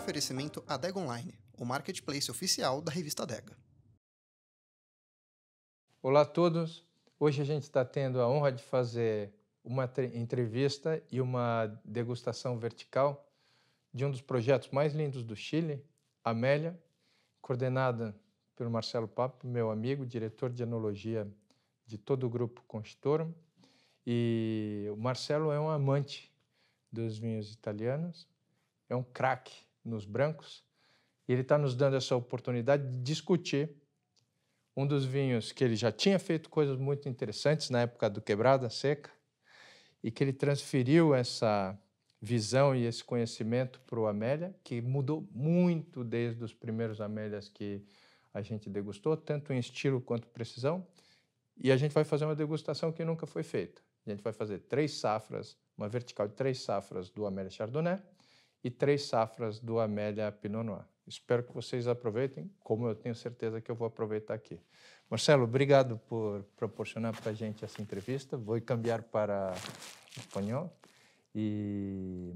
oferecimento Dega Online, o marketplace oficial da revista Dega. Olá a todos. Hoje a gente está tendo a honra de fazer uma entrevista e uma degustação vertical de um dos projetos mais lindos do Chile, Amélia, coordenada pelo Marcelo Papo, meu amigo, diretor de enologia de todo o grupo Constitorum. E o Marcelo é um amante dos vinhos italianos, é um craque nos brancos, e ele está nos dando essa oportunidade de discutir um dos vinhos que ele já tinha feito coisas muito interessantes na época do Quebrada Seca, e que ele transferiu essa visão e esse conhecimento para o Amélia, que mudou muito desde os primeiros Amélias que a gente degustou, tanto em estilo quanto precisão. E a gente vai fazer uma degustação que nunca foi feita. A gente vai fazer três safras, uma vertical de três safras do Amélia Chardonnay e três safras do Amélia Pinot Noir. Espero que vocês aproveitem, como eu tenho certeza que eu vou aproveitar aqui. Marcelo, obrigado por proporcionar para a gente essa entrevista. Vou cambiar para espanhol. E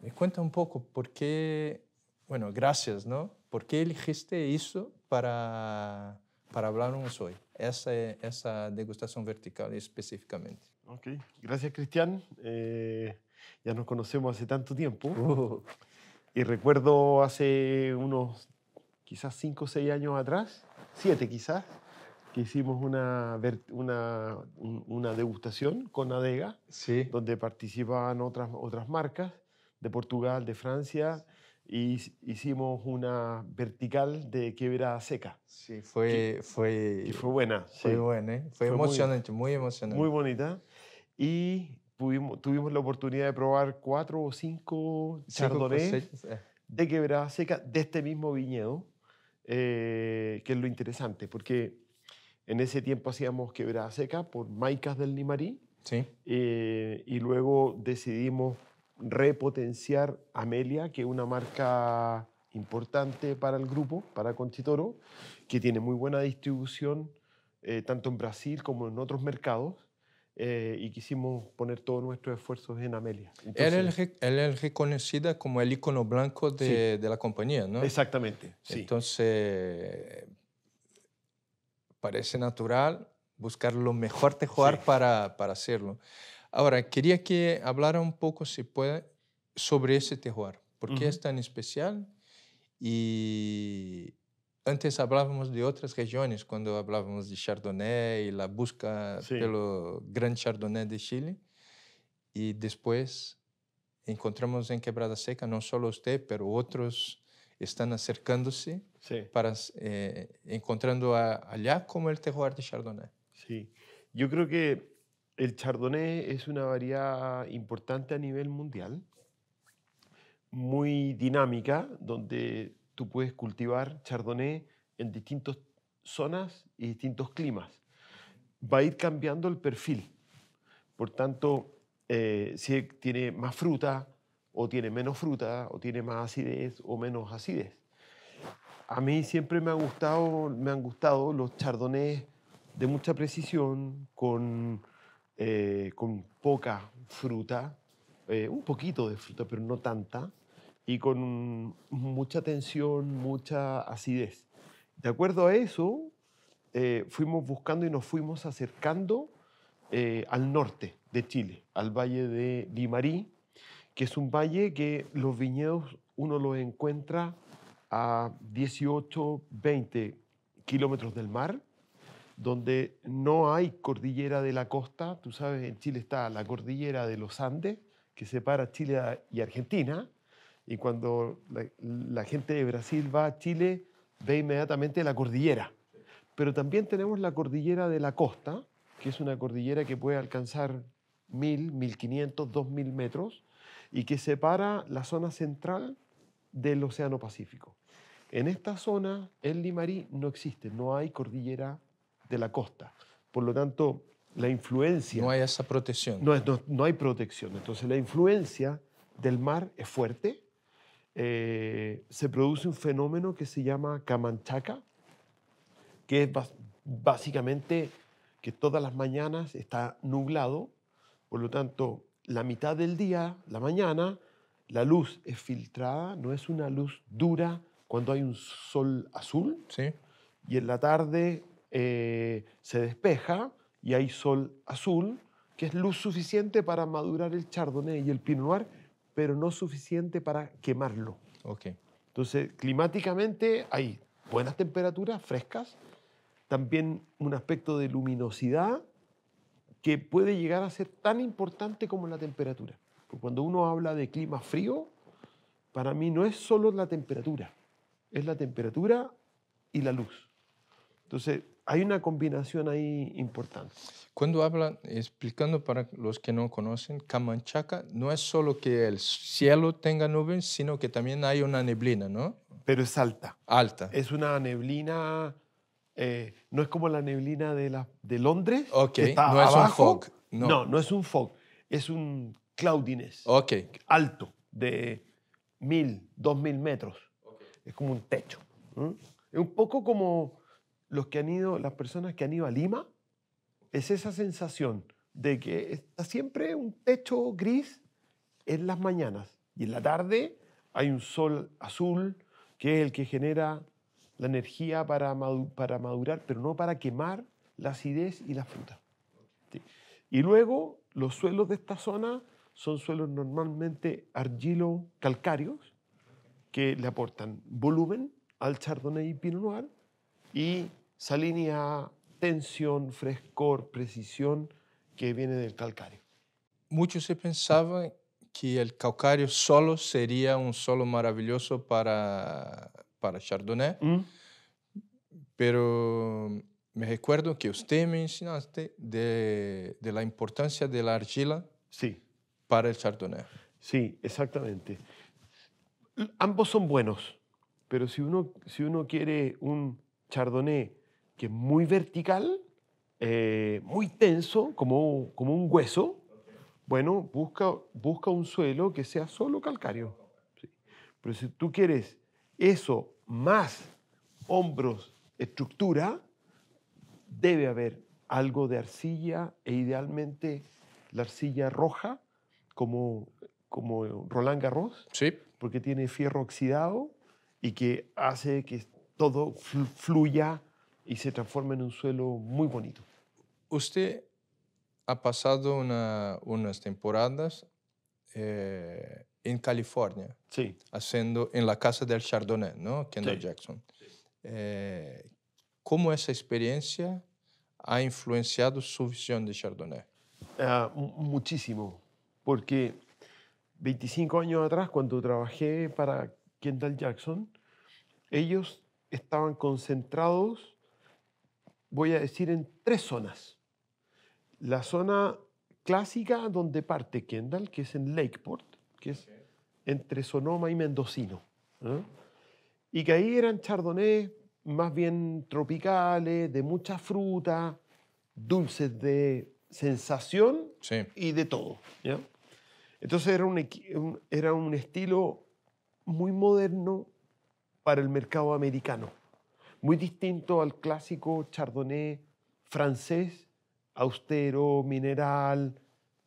me conta um pouco por que, bueno, graças, não? Por que elegiste isso para para hablarmos hoje? Essa é, essa degustação vertical especificamente. Ok, Obrigado, Cristian. Eh... ya nos conocemos hace tanto tiempo. Uh. Y recuerdo hace unos quizás cinco o seis años atrás, siete quizás, que hicimos una, una, una degustación con Adega, sí. donde participaban otras, otras marcas de Portugal, de Francia, y hicimos una vertical de quebrada seca. Sí, fue, fue, fue buena. Fue buena, ¿eh? fue, emocionante, muy, muy, emocionante. Muy bonita. Y Tuvimos, la oportunidad de probar cuatro o cinco chardonnay eh. de quebrada seca de este mismo viñedo, eh, que es lo interesante, porque en ese tiempo hacíamos quebrada seca por maicas del Limarí eh, y luego decidimos repotenciar Amelia, que es una marca importante para el grupo, para Conchitoro, que tiene muy buena distribución tanto en Brasil como en otros mercados eh, y quisimos poner todos nuestros esfuerzos en Amelia. Entonces, él, es, reconocida como el icono blanco de, la compañía, ¿no? Exactamente. Sí. Entonces, parece natural buscar lo mejor de para, para hacerlo. Ahora, quería que hablara un poco, si puede, sobre ese tejuar. ¿Por qué es tan especial? Y, antes hablábamos de otras regiones cuando hablábamos de Chardonnay y la busca sí. pelo gran Chardonnay de Chile. Y después encontramos en Quebrada Seca no solo usted, pero otros están acercándose para eh, encontrando allá como el terroir de Chardonnay. Sí, yo creo que el Chardonnay es una variedad importante a nivel mundial, muy dinámica, donde tú puedes cultivar chardonnay en distintas zonas y distintos climas. Va a ir cambiando el perfil. Por tanto, eh, si tiene más fruta o tiene menos fruta o tiene más acidez o menos acidez. A mí siempre me, ha gustado, me han gustado los chardonnays de mucha precisión, con, eh, con poca fruta, eh, un poquito de fruta, pero no tanta y con mucha tensión, mucha acidez. De acuerdo a eso, eh, fuimos buscando y nos fuimos acercando eh, al norte de Chile, al valle de Limarí, que es un valle que los viñedos uno los encuentra a 18, 20 kilómetros del mar, donde no hay cordillera de la costa. Tú sabes, en Chile está la cordillera de los Andes, que separa Chile y Argentina, y cuando la, gente de Brasil va a Chile, ve inmediatamente la cordillera. Pero también tenemos la cordillera de la costa, que es una cordillera que puede alcanzar 1.000, 1.500, 2.000 metros y que separa la zona central del Océano Pacífico. En esta zona, el Limarí no existe, no hay cordillera de la costa. Por lo tanto, la influencia... No hay esa protección. No, no hay protección. Entonces, la influencia del mar es fuerte eh, se produce un fenómeno que se llama Camanchaca, que es básicamente que todas las mañanas está nublado, por lo tanto, la mitad del día, la mañana, la luz es filtrada, no es una luz dura cuando hay un sol azul, y en la tarde eh, se despeja y hay sol azul, que es luz suficiente para madurar el chardonnay y el pinot noir, pero no suficiente para quemarlo. Okay. Entonces, climáticamente hay buenas temperaturas, frescas, también un aspecto de luminosidad que puede llegar a ser tan importante como la temperatura. Porque cuando uno habla de clima frío, para mí no es solo la temperatura, es la temperatura y la luz. Entonces, hay una combinación ahí importante. Cuando habla, explicando para los que no conocen, Camanchaca no es solo que el cielo tenga nubes, sino que también hay una neblina, ¿no? Pero es alta. Alta. Es una neblina, eh, no es como la neblina de, la, de Londres. Ok, que no es un fog. No. no. es un fog, es un cloudiness. Ok. Alto, de mil, dos mil metros. Okay. Es como un techo. Es un poco como que han ido, las personas que han ido a Lima, es esa sensación de que está siempre un techo gris en las mañanas y en la tarde hay un sol azul que es el que genera la energía para, para madurar, pero no para quemar la acidez y la fruta. Y luego los suelos de esta zona son suelos normalmente argilo-calcáreos que le aportan volumen al Chardonnay y Pinot Noir y esa línea tensión, frescor, precisión que viene del calcario. Muchos se pensaban que el calcario solo sería un solo maravilloso para, para Chardonnay, mm. pero me recuerdo que usted me enseñaste de, de, la importancia de la argila sí. para el Chardonnay. Sí, exactamente. Ambos son buenos, pero si uno, si uno quiere un Chardonnay que es muy vertical, eh, muy tenso, como, como un hueso, bueno, busca, busca un suelo que sea solo calcáreo. Pero si tú quieres eso más hombros, estructura, debe haber algo de arcilla e idealmente la arcilla roja, como, como Roland Garros, sí. porque tiene fierro oxidado y que hace que todo fluya y se transforma en un suelo muy bonito. Usted ha pasado una, unas temporadas eh, en California, sí. haciendo en la casa del Chardonnay, ¿no? Kendall Jackson. Eh, ¿Cómo esa experiencia ha influenciado su visión de Chardonnay? Ah, muchísimo, porque 25 años atrás, cuando trabajé para Kendall Jackson, ellos estaban concentrados voy a decir en tres zonas. La zona clásica donde parte Kendall, que es en Lakeport, que es entre Sonoma y Mendocino. Y que ahí eran Chardonnay más bien tropicales, de mucha fruta, dulces de sensación y de todo. ¿ya? Entonces era un, era un estilo muy moderno para el mercado americano muy distinto al clásico chardonnay francés, austero, mineral,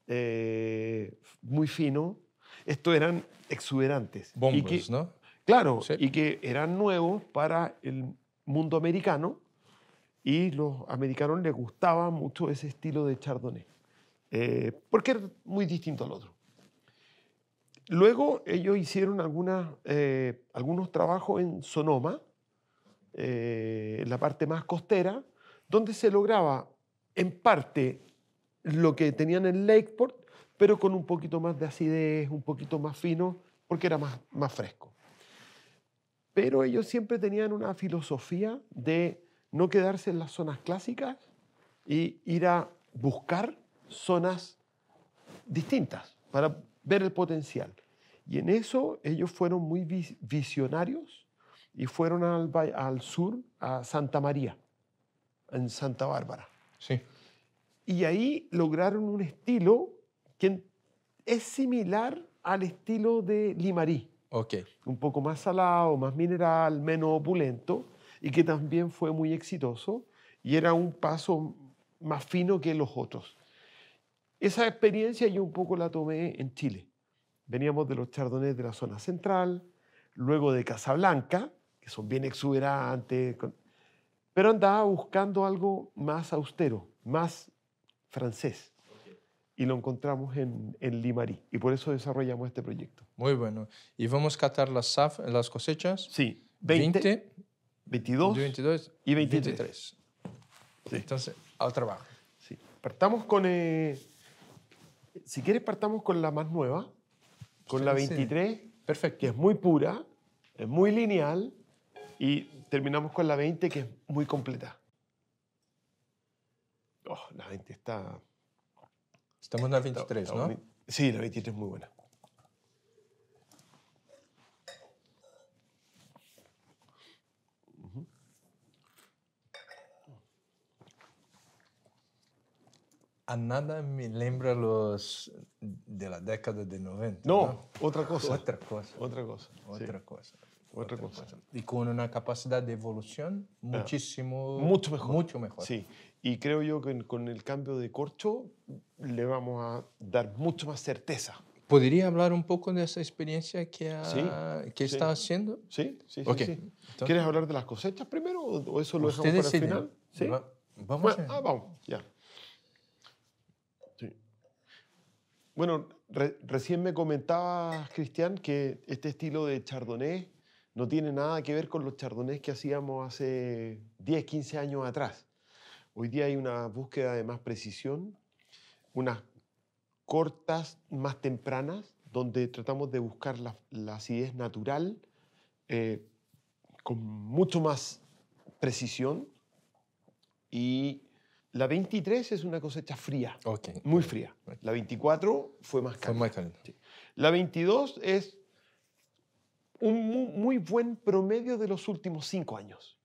eh, muy fino. Estos eran exuberantes. Bombos, ¿no? Claro, y que eran nuevos para el mundo americano y los americanos les gustaba mucho ese estilo de chardonnay, eh, porque era muy distinto al otro. Luego ellos hicieron eh, algunos trabajos en Sonoma, eh, la parte más costera, donde se lograba en parte lo que tenían en Lakeport, pero con un poquito más de acidez, un poquito más fino, porque era más, más fresco. Pero ellos siempre tenían una filosofía de no quedarse en las zonas clásicas y ir a buscar zonas distintas para ver el potencial. Y en eso ellos fueron muy visionarios y fueron al, sur, a Santa María, en Santa Bárbara. Sí. Y ahí lograron un estilo que es similar al estilo de Limarí. Ok. Un poco más salado, más mineral, menos opulento, y que también fue muy exitoso, y era un paso más fino que los otros. Esa experiencia yo un poco la tomé en Chile. Veníamos de los chardones de la zona central, luego de Casablanca, que son bien exuberantes, pero andaba buscando algo más austero, más francés. Y lo encontramos en, Limarí. Y por eso desarrollamos este proyecto. Muy bueno. ¿Y vamos a catar las, saf las cosechas? Sí. 20, 22, 22, y 23. 23. Sí. Entonces, al trabajo. Sí. Partamos con... Eh, si quieres, partamos con la más nueva, con la 23. Perfecto. Que es muy pura, es muy lineal y terminamos con la 20, que es muy completa. Oh, la 20 está... Estamos en la 23, ¿no? Sí, la 23 es muy buena. a nada me lembra los de la década de 90. No, ¿no? otra cosa. Otra cosa. Otra cosa. Otra cosa. Y con una capacidad de evolución ah, muchísimo... mucho mejor. Mucho mejor. Sí, y creo yo que con el cambio de corcho le vamos a dar mucho más certeza. ¿Podría hablar un poco de esa experiencia que, ha, que está haciendo? Sí, sí, sí. ¿Quieres hablar de las cosechas primero o eso lo dejamos para el final? Sí. vamos bueno, ah, vamos, ya. Bueno, recién me comentabas, Cristian, que este estilo de chardonnay no tiene nada que ver con los chardones que hacíamos hace 10, 15 años atrás. Hoy día hay una búsqueda de más precisión, unas cortas más tempranas, donde tratamos de buscar la, acidez natural eh, con mucho más precisión. Y la 23 es una cosecha fría, muy fría. La 24 fue más calma La 22 es un muy, buen promedio de los últimos cinco años.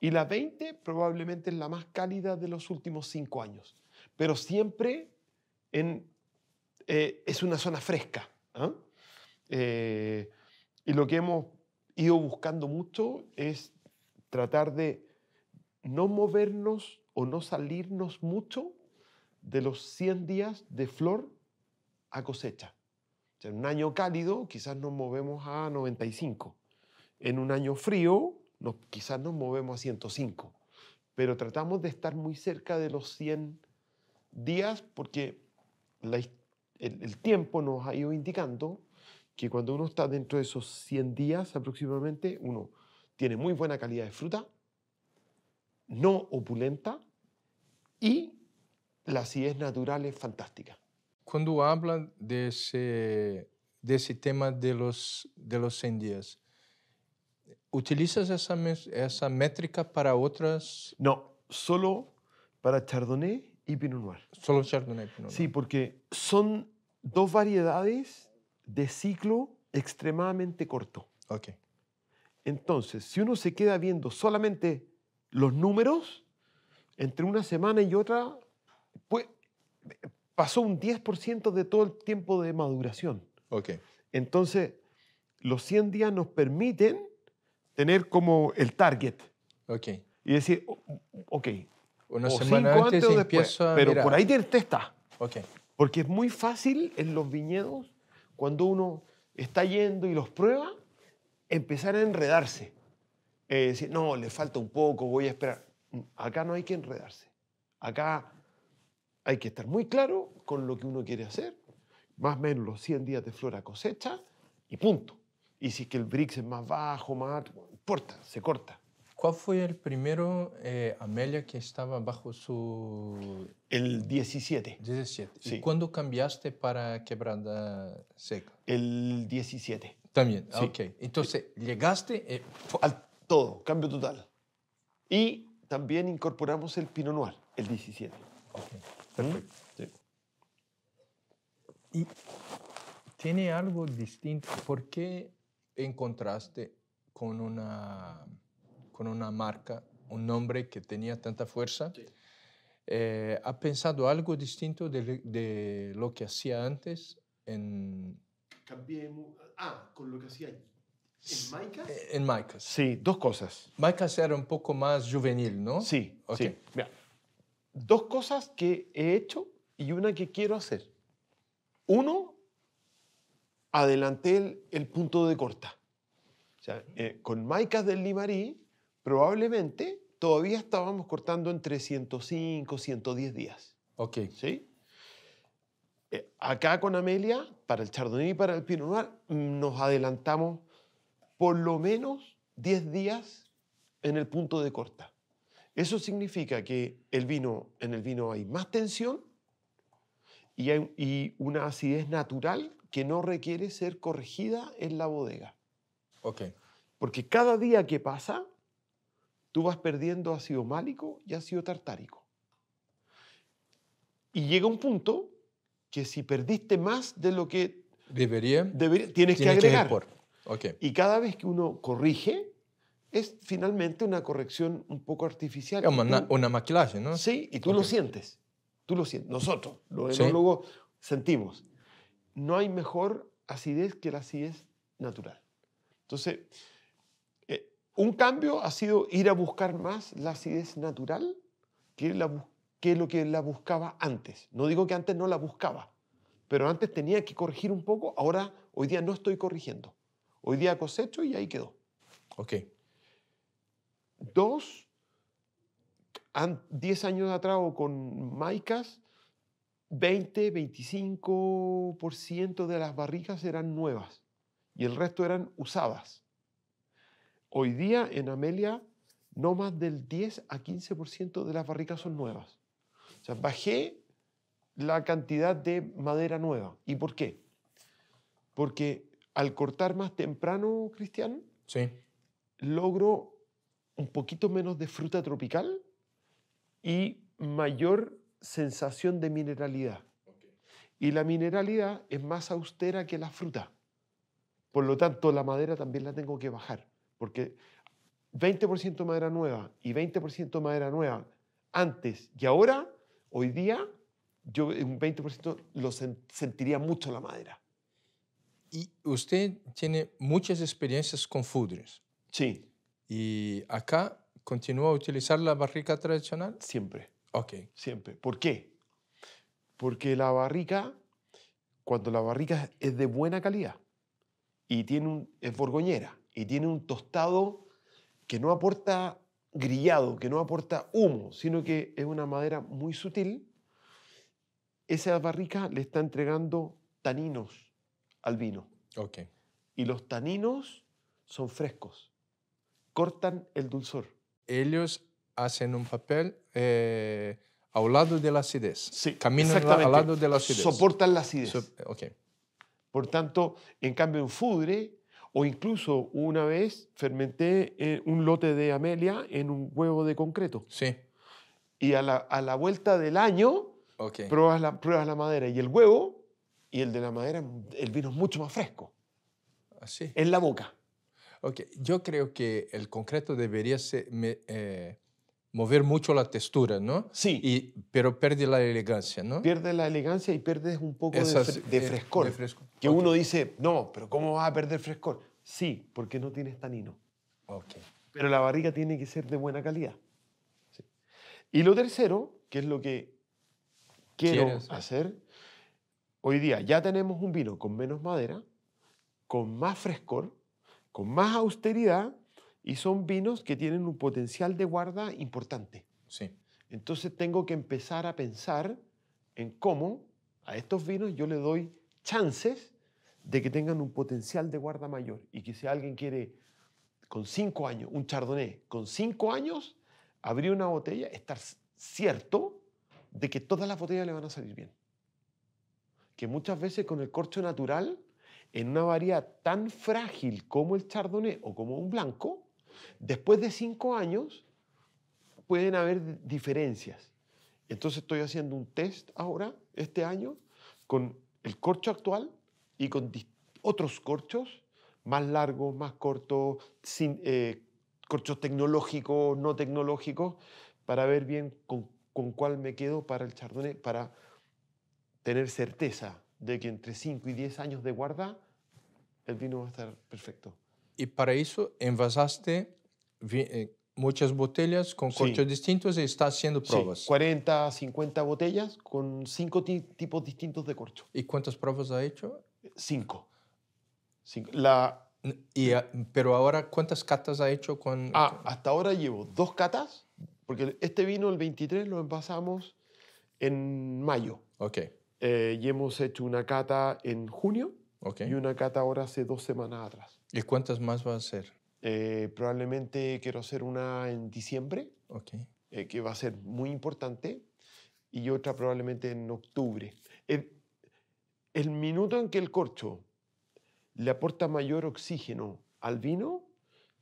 Y la 20 probablemente es la más cálida de los últimos cinco años. Pero siempre eh, es una zona fresca. ¿ah? Eh, y lo que hemos ido buscando mucho es tratar de no movernos o no salirnos mucho de los 100 días de flor a cosecha en un año cálido quizás nos movemos a 95. En un año frío quizás nos movemos a 105. Pero tratamos de estar muy cerca de los 100 días porque el, el tiempo nos ha ido indicando que cuando uno está dentro de esos 100 días aproximadamente, uno tiene muy buena calidad de fruta, no opulenta y la acidez natural es fantástica cuando habla de ese, de ese tema de los, de los 100 días, ¿utilizas esa, esa métrica para otras? No, solo para Chardonnay y Pinot Noir. Solo Chardonnay y Pinot Noir. Sí, porque son dos variedades de ciclo extremadamente corto. Ok. Entonces, si uno se queda viendo solamente los números, entre una semana y otra, pues, pasó un 10% de todo el tiempo de maduración. Okay. Entonces, los 100 días nos permiten tener como el target. Okay. Y decir, oh, oh, ok, Una o cinco antes, o después, pero por ahí te testa. Okay. Porque es muy fácil en los viñedos, cuando uno está yendo y los prueba, empezar a enredarse. Eh, decir, no, le falta un poco, voy a esperar. Mm, acá no hay que enredarse. Acá hay que estar muy claro con lo que uno quiere hacer, más o menos los 100 días de flora cosecha y punto. Y si es que el brix es más bajo, más importa, se corta. ¿Cuál fue el primero, eh, Amelia, que estaba bajo su... El 17. 17. ¿Y cuándo cambiaste para Quebrada Seca? El 17. También, sí. ok. Entonces, llegaste... Eh, Al todo, cambio total. Y también incorporamos el pino Noir, el 17. Okay. Sí. Y tiene algo distinto. ¿Por qué encontraste con una, con una marca un nombre que tenía tanta fuerza? Eh, ¿Ha pensado algo distinto de, lo que hacía antes en... Ah, con lo que hacía ¿En Maicas? En Maicas. Sí, dos cosas. Maicas era un poco más juvenil, ¿no? Sí, okay. sí dos cosas que he hecho y una que quiero hacer. Uno, adelanté el, punto de corta. O sea, eh, con Maicas del Limarí, probablemente todavía estábamos cortando entre 105, 110 días. Ok. ¿Sí? Eh, acá con Amelia, para el Chardonnay y para el Pinot Noir, nos adelantamos por lo menos 10 días en el punto de corta. Eso significa que el vino, en el vino hay más tensión y, hay, una acidez natural que no requiere ser corregida en la bodega. Ok. Porque cada día que pasa, tú vas perdiendo ácido málico y ácido tartárico. Y llega un punto que si perdiste más de lo que debería, tienes, que agregar. Y cada vez que uno corrige, es finalmente una corrección un poco artificial. Es una, una, maquillaje, ¿no? Sí, y tú lo sientes. Tú lo sientes. Nosotros, los enólogos, sentimos. No hay mejor acidez que la acidez natural. Entonces, eh, un cambio ha sido ir a buscar más la acidez natural que, la, que lo que la buscaba antes. No digo que antes no la buscaba, pero antes tenía que corregir un poco, ahora, hoy día no estoy corrigiendo. Hoy día cosecho y ahí quedó. Ok. Dos, 10 años atrás o con Maicas, 20, 25% de las barricas eran nuevas y el resto eran usadas. Hoy día en Amelia no más del 10 a 15% de las barricas son nuevas. O sea, bajé la cantidad de madera nueva. ¿Y por qué? Porque al cortar más temprano, Cristian, sí. logro un poquito menos de fruta tropical y mayor sensación de mineralidad. Y la mineralidad es más austera que la fruta. Por lo tanto, la madera también la tengo que bajar, porque 20% madera nueva y 20% madera nueva antes y ahora, hoy día, yo un 20% lo sentiría mucho la madera. Y usted tiene muchas experiencias con foodres. Sí. Y acá continúa a utilizar la barrica tradicional. Siempre. Ok. Siempre. ¿Por qué? Porque la barrica, cuando la barrica es de buena calidad y tiene un, es borgoñera y tiene un tostado que no aporta grillado, que no aporta humo, sino que es una madera muy sutil, esa barrica le está entregando taninos al vino. Ok. Y los taninos son frescos cortan el dulzor. Ellos hacen un papel eh, al lado de la acidez. Sí, Caminan al lado de la acidez. Soportan la acidez. okay. Por tanto, en cambio, un Fudre, o incluso una vez fermenté eh, un lote de Amelia en un huevo de concreto. Sí. Y a la, a la vuelta del año pruebas, la, pruebas la madera y el huevo y el de la madera, el vino es mucho más fresco. Así. En la boca. Ok, yo creo que el concreto debería eh, mover mucho la textura, ¿no? Sí. Y, pero pierde la elegancia, ¿no? Pierde la elegancia y pierde un poco de, de, eh, frescor. Que uno dice, no, pero ¿cómo vas a perder frescor? Sí, porque no tienes tanino. Ok. Pero la barriga tiene que ser de buena calidad. Sí. Y lo tercero, que es lo que quiero hacer, hoy día ya tenemos un vino con menos madera, con más frescor, con más austeridad y son vinos que tienen un potencial de guarda importante. Sí. Entonces tengo que empezar a pensar en cómo a estos vinos yo le doy chances de que tengan un potencial de guarda mayor y que si alguien quiere con cinco años, un chardonnay, con cinco años, abrir una botella, estar cierto de que todas las botellas le van a salir bien. Que muchas veces con el corcho natural en una variedad tan frágil como el chardonnay o como un blanco, después de cinco años pueden haber diferencias. Entonces estoy haciendo un test ahora, este año, con el corcho actual y con otros corchos, más largos, más cortos, sin, eh, corchos tecnológicos, no tecnológicos, para ver bien con, con cuál me quedo para el chardonnay, para tener certeza de que entre 5 y 10 años de guarda, el vino va a estar perfecto. Y para eso envasaste eh, muchas botellas con corchos distintos y estás haciendo pruebas. Sí, 40, 50 botellas con cinco tipos distintos de corcho. ¿Y cuántas pruebas ha hecho? 5. La... Y, pero ahora, ¿cuántas catas ha hecho con...? Ah, hasta ahora llevo dos catas, porque este vino, el 23, lo envasamos en mayo. Ok. Eh, y hemos hecho una cata en junio y una cata ahora hace dos semanas atrás. ¿Y cuántas más va a hacer? Eh, probablemente quiero hacer una en diciembre, eh, que va a ser muy importante, y otra probablemente en octubre. El, minuto en que el corcho le aporta mayor oxígeno al vino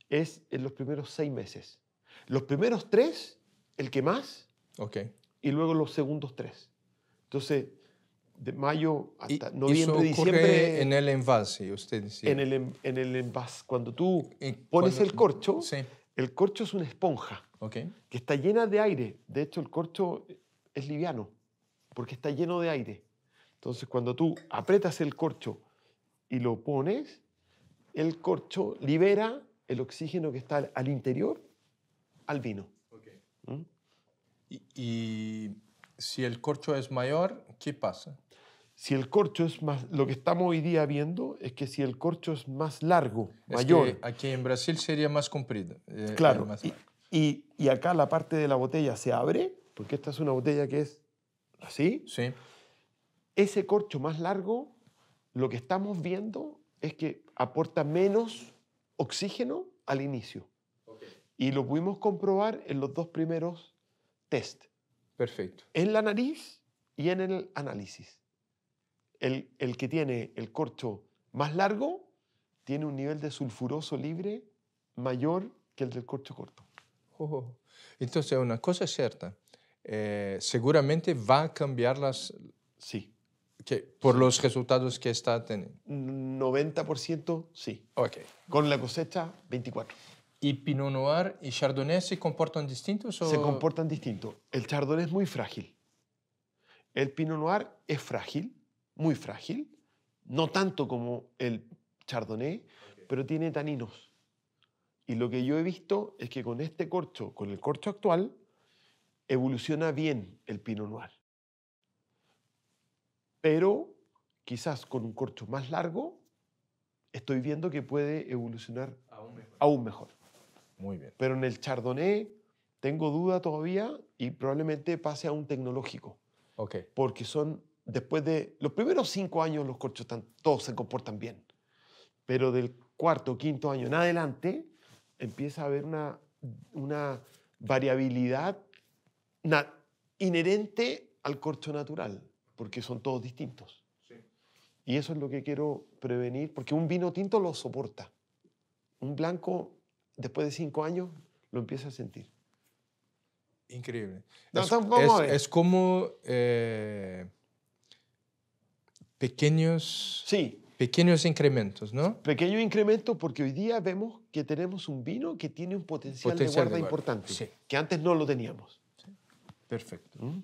es en los primeros seis meses. Los primeros tres, el que más, y luego los segundos tres. Entonces, de mayo hasta noviembre, eso diciembre. En el envase, usted decía. En el, en el envase. Cuando tú pones el corcho, el corcho es una esponja que está llena de aire. De hecho, el corcho es liviano porque está lleno de aire. Entonces, cuando tú apretas el corcho y lo pones, el corcho libera el oxígeno que está al interior al vino. ¿Mm? y si el corcho es mayor, ¿qué pasa? si el corcho es más, lo que estamos hoy día viendo es que si el corcho es más largo, mayor. aquí en Brasil sería más comprido. Eh, claro. y, y, acá la parte de la botella se abre, porque esta es una botella que es así. Sí. Ese corcho más largo, lo que estamos viendo es que aporta menos oxígeno al inicio. Y lo pudimos comprobar en los dos primeros test. Perfecto. En la nariz y en el análisis. El, que tiene el corcho más largo tiene un nivel de sulfuroso libre mayor que el del corcho corto. entonces, una cosa es cierta. Eh, seguramente va a cambiar las... Sí. Que, por los resultados que está teniendo. 90% sí. Ok. Con la cosecha, 24. ¿Y Pinot Noir y Chardonnay se comportan distintos? Se comportan distintos. El Chardonnay es muy frágil. El Pinot Noir es frágil muy frágil, no tanto como el chardonnay, pero tiene taninos. Y lo que yo he visto es que con este corcho, con el corcho actual, evoluciona bien el pino Noir. Pero quizás con un corcho más largo, estoy viendo que puede evolucionar aún mejor. Muy bien. Pero en el Chardonnay tengo duda todavía y probablemente pase a un tecnológico. Okay. Porque son después de los primeros cinco años los corchos están, todos se comportan bien, pero del cuarto o quinto año en adelante empieza a haber una, una variabilidad inherente al corcho natural, porque son todos distintos. Y eso es lo que quiero prevenir, porque un vino tinto lo soporta. Un blanco, después de cinco años, lo empieza a sentir. Increíble. es, es, como eh, Pequeños. Sí. Pequeños incrementos, ¿no? Pequeño incremento porque hoy día vemos que tenemos un vino que tiene un potencial, de guarda, importante, que antes no lo teníamos. Perfecto. ¿Mm?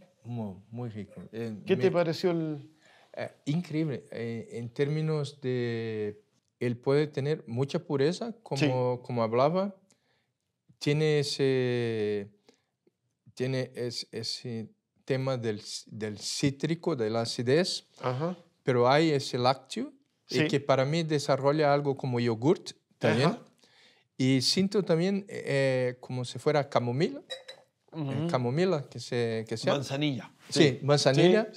Muy, rico. Eh, ¿Qué te pareció el...? Eh, increíble. Eh, en términos de... Él puede tener mucha pureza, como, como hablaba. Tiene ese... Tiene ese, ese tema del, del, cítrico, de la acidez. Ajá pero hay ese lácteo y eh, que para mí desarrolla algo como yogurt también. Y siento también eh, eh, como si fuera camomila. Camomila, que se, que sea. Manzanilla. Sí, manzanilla.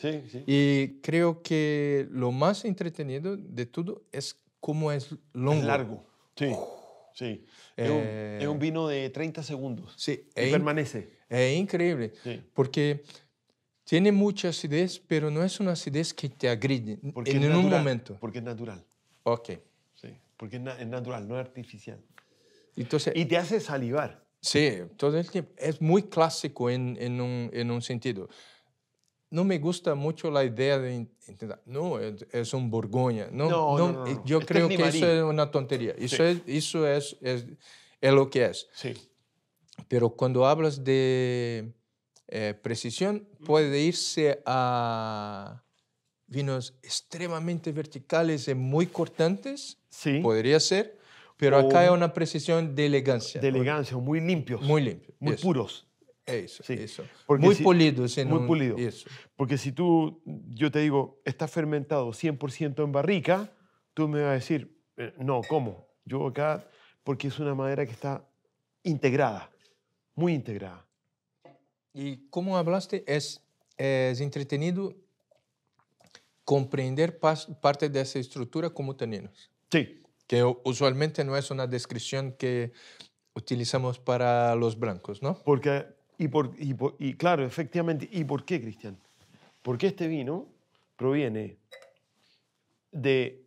y creo que lo más entretenido de todo es cómo es longo. Es largo. Sí. Sí. Es, un, vino de 30 segundos. Sí. Y e permanece. Es increíble. Porque tiene mucha acidez, pero no es una acidez que te agride en un momento. Porque es natural. Ok. Sí, porque es natural, no es artificial. Entonces, y te hace salivar. Sí, todo el tiempo. Es muy clásico en, en, un, en un sentido no me gusta mucho la idea de no es, un Borgoña no, no, no, yo este creo que eso es una tontería eso eso es, es, lo que es sí. pero cuando hablas de eh, precisión, puede irse a vinos extremadamente verticales y eh, muy cortantes. Sí. Podría ser. Pero acá hay una precisión de elegancia. De elegancia, muy limpios. Muy limpios. Muy puros. Eso, eso. muy pulidos. muy pulidos, Porque si tú, yo te digo, está fermentado 100% en barrica, tú me vas a decir, eh, no, ¿cómo? Yo acá, porque es una madera que está integrada, muy integrada. Y como hablaste, es, es entretenido comprender parte de esa estructura como teninos. Sí. Que usualmente no es una descripción que utilizamos para los blancos, ¿no? Porque, y, por, y, claro, efectivamente, ¿y por qué, Cristian? Porque este vino proviene de,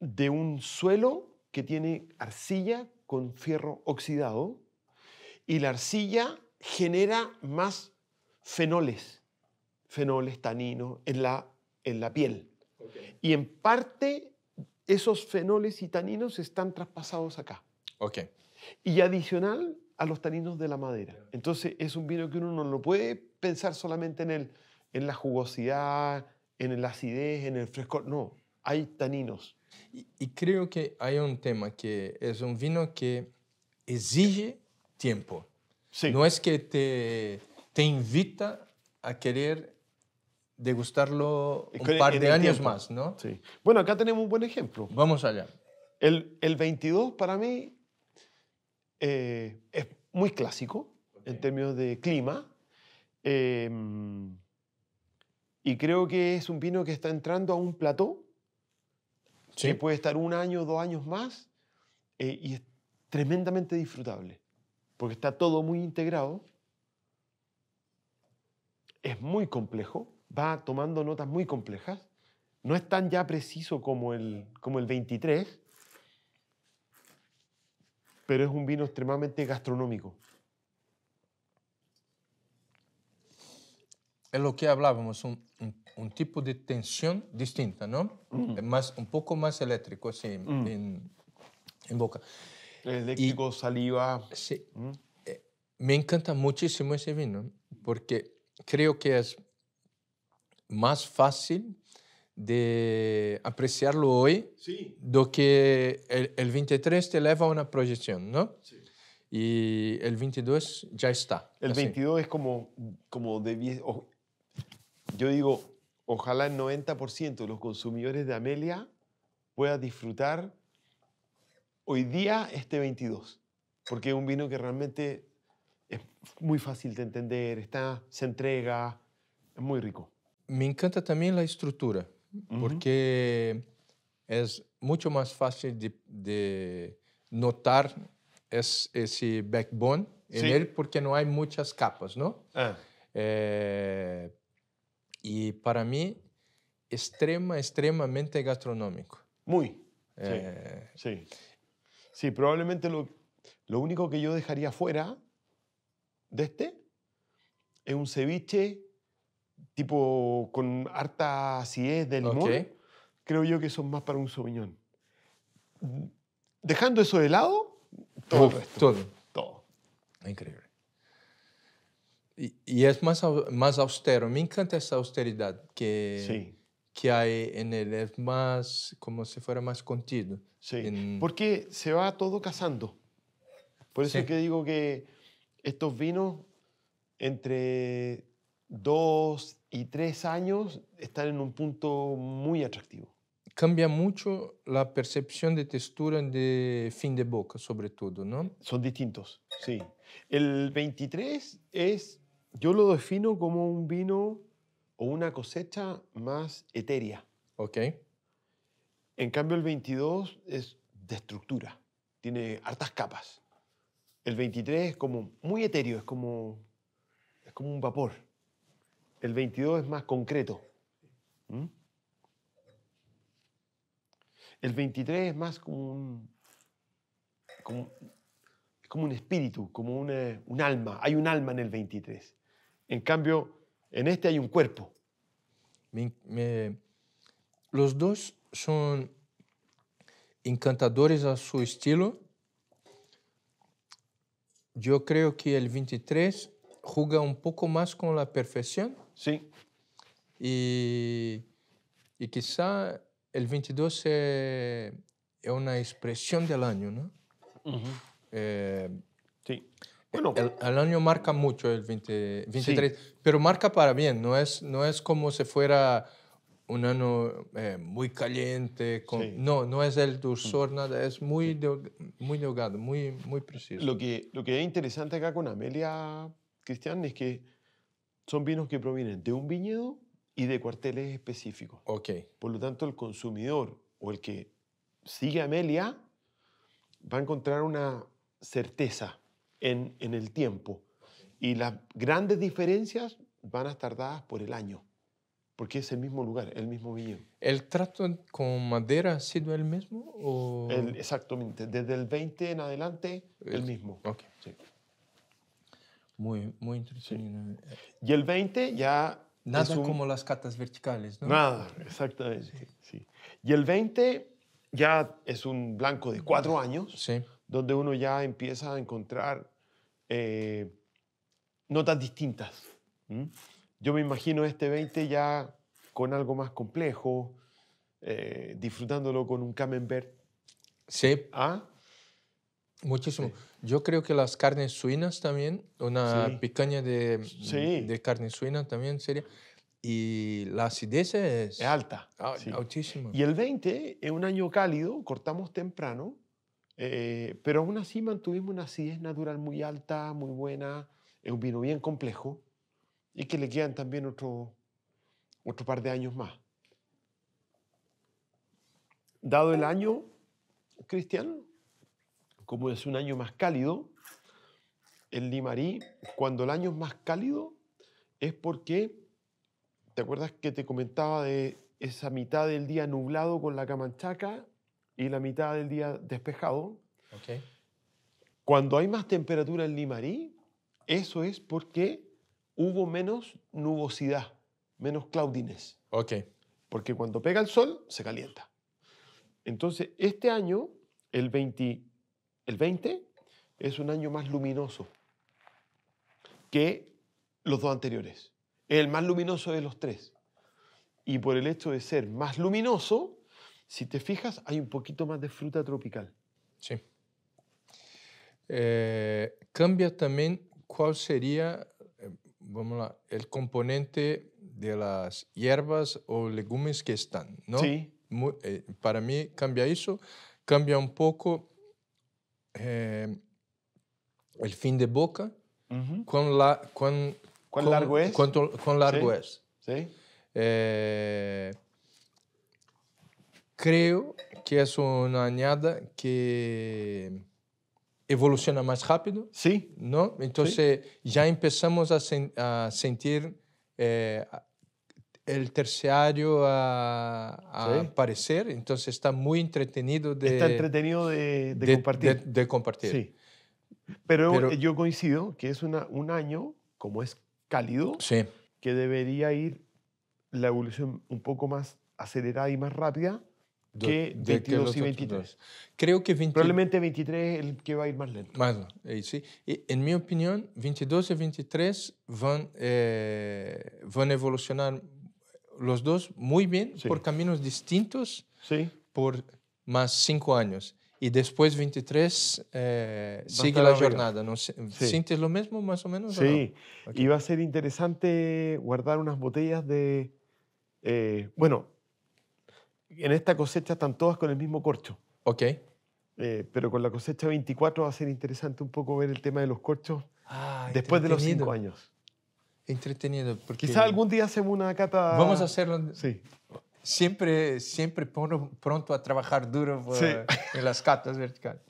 de un suelo que tiene arcilla con fierro oxidado y la arcilla genera más fenoles, fenoles, taninos, en la, piel. Y en parte esos fenoles y taninos están traspasados acá. Okay. Y adicional a los taninos de la madera. Entonces es un vino que uno no puede pensar solamente en, el, en la jugosidad, en la acidez, en el frescor. No, hay taninos. y creo que hay un tema que es un vino que exige tiempo. No es que te, te invita a querer degustarlo un par de años más, ¿no? Sí. Bueno, acá tenemos un buen ejemplo. Vamos allá. El, el 22 para mí eh, es muy clásico en términos de clima. Em, y creo que es un vino que está entrando a un plató que puede estar un año, dos años más eh, y es tremendamente disfrutable porque está todo muy integrado, es muy complejo, va tomando notas muy complejas, no es tan ya preciso como el, como el 23, pero es un vino extremadamente gastronómico. Es lo que hablábamos, un, tipo de tensión distinta, ¿no? Mm. más, un poco más eléctrico, así, mm. en boca. Eléctrico, y, saliva. Sí. Mm. Eh, me encanta muchísimo ese vino porque creo que es más fácil de apreciarlo hoy do que el, 23 te lleva a una proyección, ¿no? Sí. Y el 22 ya está. El 22 es como, como de, yo digo, ojalá el 90% de los consumidores de Amelia pueda disfrutar hoy día este 22, porque es un vino que realmente es muy fácil de entender, está, se entrega, es muy rico. Me encanta también la estructura, porque es mucho más fácil de, notar ese backbone en él porque no hay muchas capas, ¿no? Ah. Eh, y para mí, extrema, extremadamente gastronómico. Muy. Eh, sí. sí. Sí, probablemente lo, lo único que yo dejaría fuera de este es un ceviche tipo con harta acidez de limón. Creo yo que son más para un soviñón. Dejando eso de lado, todo Todo. todo. Increíble. Y, y, es más, más austero. Me encanta esa austeridad que... Sí que hay en él, es más como si fuera más contido. Sí, porque se va todo casando. Por eso es que digo que estos vinos entre dos y tres años están en un punto muy atractivo. Cambia mucho la percepción de textura de fin de boca, sobre todo, ¿no? Son distintos, sí. El 23 es, yo lo defino como un vino o una cosecha más etérea. Ok. En cambio, el 22 es de estructura, tiene hartas capas. El 23 es como muy etéreo, es como, es como un vapor. El 22 es más concreto. ¿Mm? El 23 es más como un, como, un espíritu, como un alma. Hay un alma en el 23. En cambio, en este hay un cuerpo. los dos son encantadores a su estilo. Yo creo que el 23 juega un poco más con la perfección. Sí. Y, quizá el 22 eh, es, una expresión del año, ¿no? Bueno, el, año marca mucho, el 23, pero marca para bien, no es, no es como si fuera un año eh, muy caliente, no, no es el mm. dulzor, nada, es muy, muy delgado, muy, muy preciso. Lo que, lo que es interesante acá con Amelia, Cristian, es que son vinos que provienen de un viñedo y de cuarteles específicos. Por lo tanto, el consumidor o el que sigue Amelia va a encontrar una certeza en, el tiempo. Y las grandes diferencias van a estar dadas por el año, porque es el mismo lugar, el mismo viñedo. ¿El trato con madera ha sido el mismo? O... exactamente, desde el 20 en adelante, el, mismo. Muy, muy interesante. Y el 20 ya... Nada como las catas verticales, ¿no? Nada, exactamente. Sí. Y el 20 ya es un blanco de cuatro años. Sí donde uno ya empieza a encontrar eh, notas distintas. Yo me imagino este 20 ya con algo más complejo, eh, disfrutándolo con un camembert. Sí. ¿Ah? Muchísimo. Yo creo que las carnes suinas también, una picaña de, de carne suina también sería. Y la acidez es, es alta. Altísima. Y el 20 es un año cálido, cortamos temprano eh, pero aún así mantuvimos una acidez natural muy alta, muy buena. Es un vino bien complejo y que le quedan también otro, otro par de años más. Dado el año, cristiano, como es un año más cálido, el limarí, cuando el año es más cálido, es porque, ¿te acuerdas que te comentaba de esa mitad del día nublado con la camanchaca y la mitad del día despejado. Cuando hay más temperatura en Limarí, eso es porque hubo menos nubosidad, menos cloudiness. Okay. Porque cuando pega el sol, se calienta. Entonces, este año, el 20, el 20 es un año más luminoso que los dos anteriores. el más luminoso de los tres. Y por el hecho de ser más luminoso, si te fijas, hay un poquito más de fruta tropical. Sí. Eh, cambia también cuál sería eh, vamos a, el componente de las hierbas o legumes que están, ¿no? Sí. Eh, para mí cambia eso, cambia un poco el fin de boca, con la, ¿Cuán largo es? ¿Cuán largo Sí creo que es una añada que evoluciona más rápido. Sí. ¿No? Entonces ya empezamos a, sentir eh, el terciario a, aparecer, entonces está muy entretenido de... Está entretenido de, de, compartir. De, compartir. Sí. Pero, yo coincido que es una, un año, como es cálido, que debería ir la evolución un poco más acelerada y más rápida, de, que 22 y 23. Creo que Probablemente 23 es el que va a ir más lento. Más eh, sí. en mi opinión, 22 y 23 van, eh, van a evolucionar los dos muy bien por caminos distintos sí. por más cinco años. Y después 23 eh, sigue la jornada. ¿no? ¿Sientes lo mismo más o menos? Sí, y va a ser interesante guardar unas botellas de... bueno, en esta cosecha están todas con el mismo corcho. Ok. Eh, pero con la cosecha 24 va a ser interesante un poco ver el tema de los corchos ah, después de los 5 años. Entretenido. Porque Quizá algún día hacemos una cata. Vamos a hacerlo. Sí. Siempre, siempre pronto a trabajar duro en las catas verticales.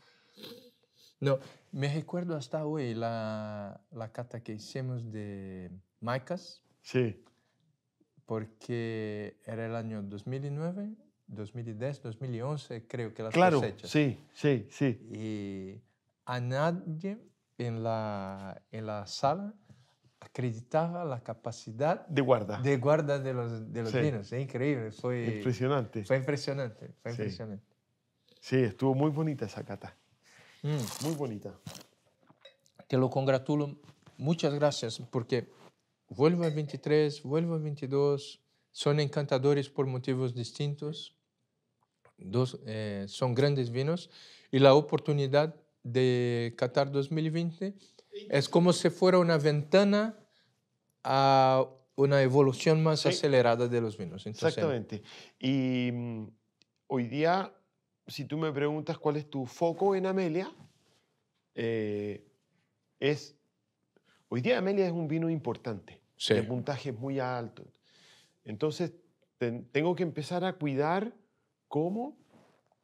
No, me recuerdo hasta hoy la, la cata que hicimos de Maicas. Sí. Porque era el año 2009 2010, 2011, creo que las claro, Sí, sí, sí. Y a nadie en la, en la sala acreditaba la capacidad de guarda de, guarda de los, de los vinos. Es increíble, fue impresionante. Fue impresionante, sí. impresionante. Sí, estuvo muy bonita esa cata. Mm. Muy bonita. Te lo congratulo. Muchas gracias porque vuelvo a 23, vuelvo a 22. Son encantadores por motivos distintos. Dos, eh, son grandes vinos y la oportunidad de Qatar 2020 es como si fuera una ventana a una evolución más acelerada de los vinos. Exactamente. Y mm, hoy día, si tú me preguntas cuál es tu foco en Amelia, eh, es... Hoy día Amelia es un vino importante. de puntaje muy alto. Entonces, tengo que empezar a cuidar ¿Cómo,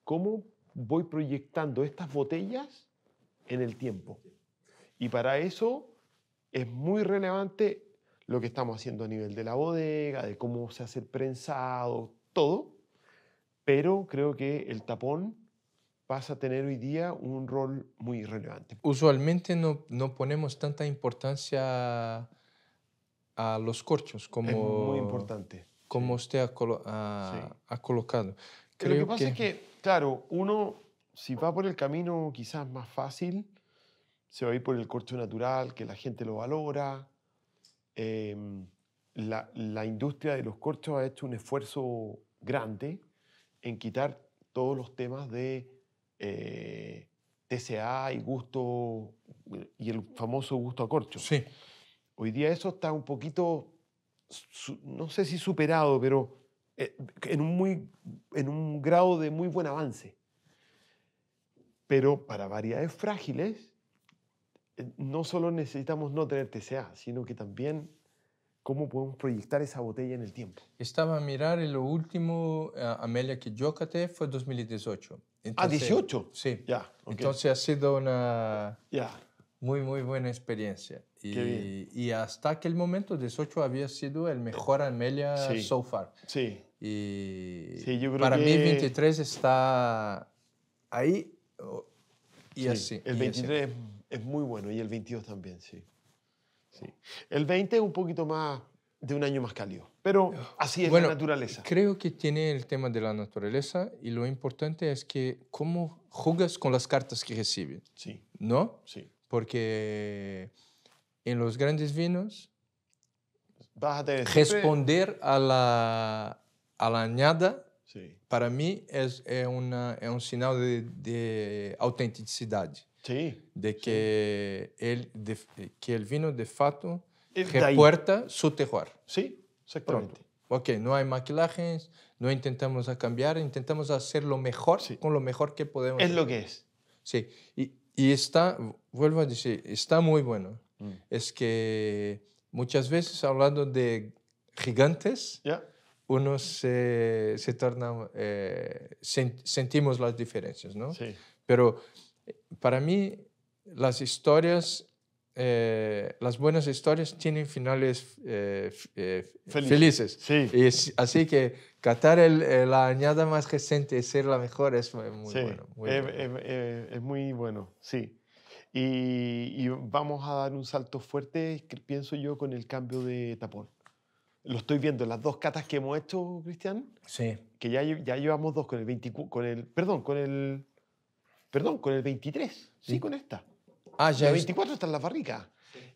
cómo voy proyectando estas botellas en el tiempo? Y para eso es muy relevante lo que estamos haciendo a nivel de la bodega, de cómo se hace el prensado, todo. Pero creo que el tapón pasa a tener hoy día un rol muy relevante. Usualmente no, no ponemos tanta importancia a los corchos como... muy importante. Como usted ha colocado lo que pasa es que, claro, uno, si va por el camino quizás más fácil, se va a ir por el corcho natural, que la gente lo valora. Em, la, industria de los corchos ha hecho un esfuerzo grande en quitar todos los temas de eh, TCA y gusto y el famoso gusto a corcho. Hoy día eso está un poquito, no sé si superado, pero eh, en un, muy, en un grado de muy buen avance. Pero para variedades frágiles, eh, no solo necesitamos no tener TCA, sino que también cómo podemos proyectar esa botella en el tiempo. Estaba a mirar y lo último, eh, Amelia, que yo cate fue 2018. Ah, Entonces, ¿Ah, 18? Sí. Ya. Entonces ha sido una ya muy, muy buena experiencia. Y, hasta aquel momento, 18 había sido el mejor Amelia so far. Sí. Y para mí mí, 23 está ahí y así. El 23 Es, muy bueno y el 22 también, sí. sí. El 20 es un poquito más de un año más cálido, pero así es la naturaleza. Creo que tiene el tema de la naturaleza y lo importante es que cómo juegas con las cartas que recibes. Sí. ¿No? Sí. Porque en los grandes vinos, responder a la, a la añada, para mí es, un sinal de, autenticidad. De que, El, que el vino de fato repuerta su tejuar. Sí, exactamente. Ok, no hay maquillajes, no intentamos a cambiar, intentamos hacer lo mejor con lo mejor que podemos. Es lo que es. Sí, y, está, vuelvo a decir, está muy bueno. Mm. es que muchas veces hablando de gigantes, uno se, torna, eh, sentimos las diferencias, ¿no? Pero eh, para mí las historias, eh, las buenas historias tienen finales felices. Sí. así que catar la añada más reciente y ser la mejor es muy bueno. Muy bueno. es muy bueno, sí. Y, vamos a dar un salto fuerte, pienso yo, con el cambio de tapón. Lo estoy viendo en las dos catas que hemos hecho, Cristian. Sí. Que ya, ya llevamos dos con el 24, con el, perdón, con el, perdón, con el 23. Sí, con esta. Ah, ya. La 24 está en la barrica.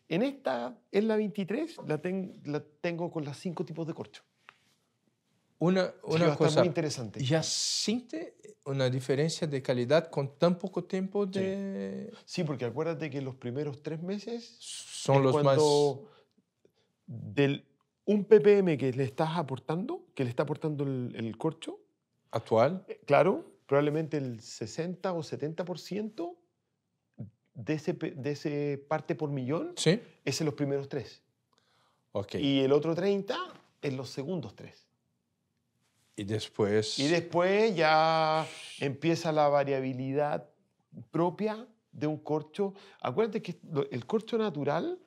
En esta, en la 23, la, la tengo con las cinco tipos de corcho una, una cosa muy interesante. Ya siente una diferencia de calidad con tan poco tiempo de... Sí, porque acuérdate que los primeros tres meses son los más... Del un ppm que le estás aportando, que le está aportando el, el corcho. Actual. Eh, claro, probablemente el 60 o 70% de ese, de ese parte por millón ¿Sí? es en los primeros tres. Okay. Y el otro 30 en los segundos tres. Y después... Y después ya empieza la variabilidad propia de un corcho. Acuérdate que el corcho natural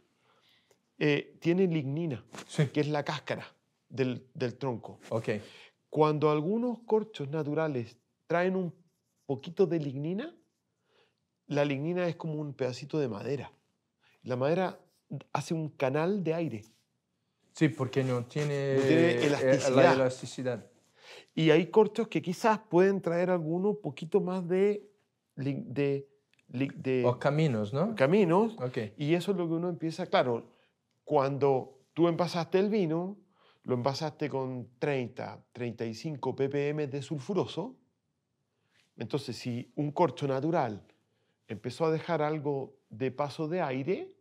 eh, tiene lignina, que es la cáscara del, del tronco. Cuando algunos corchos naturales traen un poquito de lignina, la lignina es como un pedacito de madera. La madera hace un canal de aire. Sí, porque no tiene, elasticidad. Y hay corchos que quizás pueden traer alguno poquito más de... de, de caminos, ¿no? Caminos. Okay. Y eso es lo que uno empieza, claro, cuando tú envasaste el vino, lo envasaste con 30, 35 ppm de sulfuroso, entonces si un corcho natural empezó a dejar algo de paso de aire,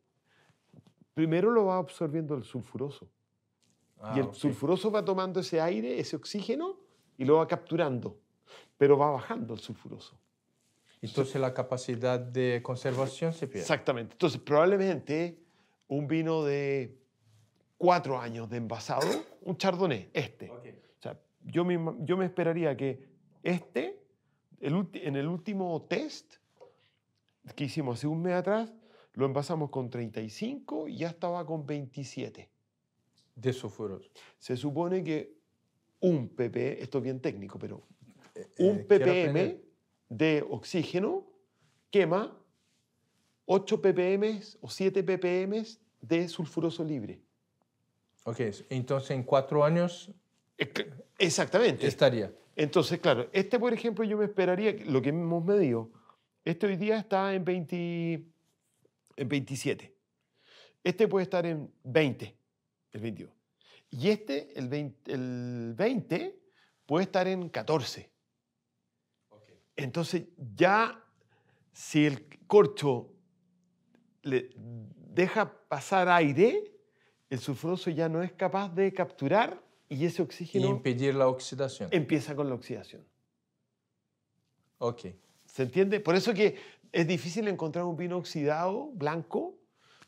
primero lo va absorbiendo el sulfuroso. Ah, y el sulfuroso va tomando ese aire, ese oxígeno, y lo va capturando, pero va bajando el sulfuroso. Entonces la capacidad de conservación se pierde. Exactamente. Entonces probablemente un vino de cuatro años de envasado, un chardonnay, este. O sea, yo me, yo me esperaría que este, en el último test que hicimos hace un mes atrás, lo envasamos con 35 y ya estaba con 27. De sulfuros. Se supone que un ppm, esto es bien técnico, pero eh, eh, un ppm de oxígeno quema 8 ppm o 7 ppm de sulfuroso libre. Ok, entonces en cuatro años... Exactamente. Estaría. Entonces, claro, este por ejemplo yo me esperaría, lo que hemos medido, este hoy día está en, en 27. Este puede estar en 20, el 22. Y este, el 20, puede estar en 14. Entonces, ya si el corcho deja pasar aire, el sulfuroso ya no es capaz de capturar y ese oxígeno... Y impedir la oxidación. Empieza con la oxidación. Ok. ¿Se entiende? Por eso que es difícil encontrar un vino oxidado, blanco,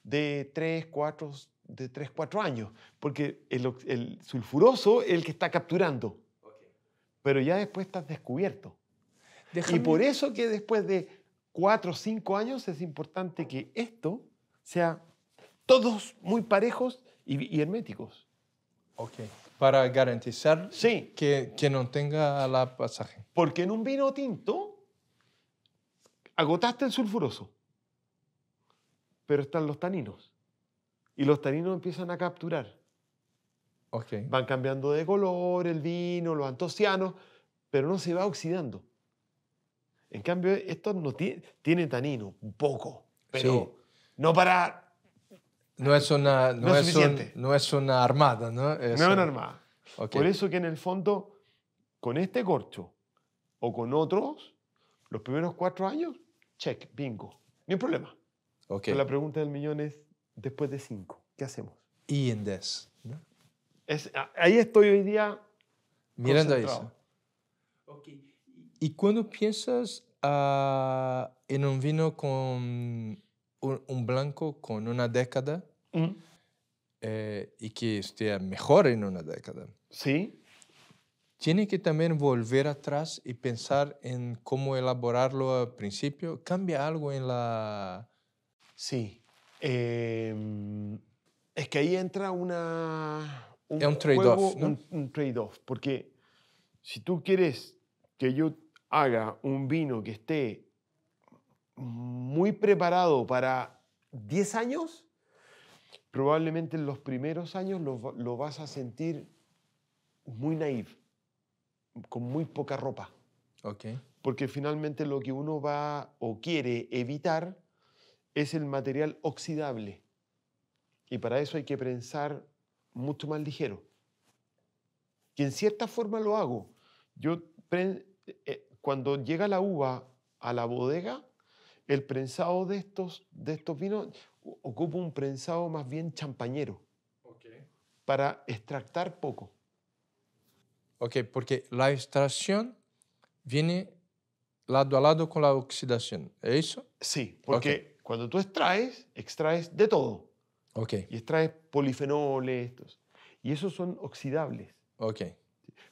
de 3, 4, de 3, 4 años, porque el, sulfuroso es el que está capturando, pero ya después estás descubierto. Y por eso que después de 4 o 5 años es importante que esto sea todos muy parejos y, herméticos. Ok, para garantizar sí. que, que no tenga la pasaje. Porque en un vino tinto agotaste el sulfuroso, pero están los taninos. Y los taninos empiezan a capturar. Van cambiando de color, el vino, los antocianos, pero no se va oxidando. En cambio, estos no tienen tiene tanino, un poco, pero no para... No es una, no, es, no es una armada, ¿no? Es no es una armada. Por eso que en el fondo, con este corcho o con otros, los primeros cuatro años, check, bingo. Ni un problema. Okay. Pero la pregunta del millón es, después de cinco, ¿Qué hacemos? Y en diez. Es, ahí estoy hoy día mirando eso. Y cuando piensas ah, en un vino con un, blanco con una década mm. eh, y que esté mejor en una década. Sí. Tiene que también volver atrás y pensar en cómo elaborarlo al principio. ¿Cambia algo en la... Sí. Em, es que ahí entra una, un, un trade-off. porque si tú quieres que yo haga un vino que esté muy preparado para 10 años, probablemente en los primeros años lo, vas a sentir muy naive, con muy poca ropa. Porque finalmente lo que uno va o quiere evitar es el material oxidable. Y para eso hay que prensar mucho más ligero. y en cierta forma lo hago. Yo eh, cuando llega la uva a la bodega, el prensado de estos, de estos vinos ocupa un prensado más bien champañero para extractar poco. Ok, porque la extracción viene lado a lado con la oxidación, ¿es eso? Sí, porque cuando tú extraes, extraes de todo. Okay. Y extraes polifenoles, estos. Y esos son oxidables. Okay.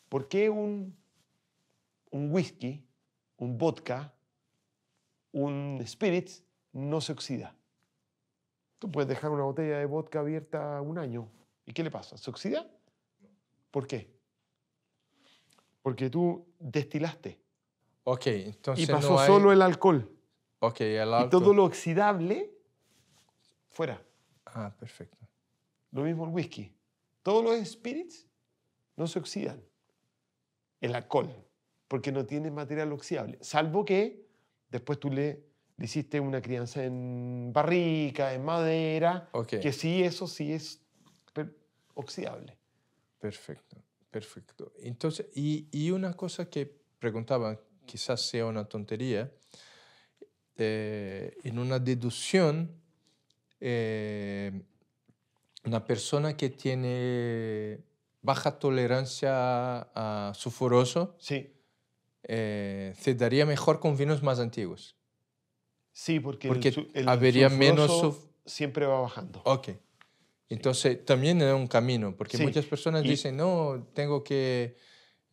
¿Por qué un, un whisky, un vodka, un spirits no se oxida? Tú puedes dejar una botella de vodka abierta un año. ¿Y qué le pasa? ¿Se oxida? ¿Por qué? Porque tú destilaste. Ok, entonces. Y pasó solo el alcohol. Y todo lo oxidable, fuera. Ah, perfecto. Lo mismo el whisky. Todos los spirits no se oxidan. El alcohol, porque no tiene material oxidable. Salvo que después tú le, hiciste una crianza en barrica, en madera, que sí, eso sí es oxidable. Perfecto, perfecto. Entonces, y, y una cosa que preguntaba, quizás sea una tontería, este, en una deducción, eh, una persona que tiene baja tolerancia a, sulfuroso sí. Eh, se daría mejor con vinos más antiguos. Sí, porque, el, menos siempre va bajando. Ok. Entonces, también es un camino, porque muchas personas dicen, no, tengo que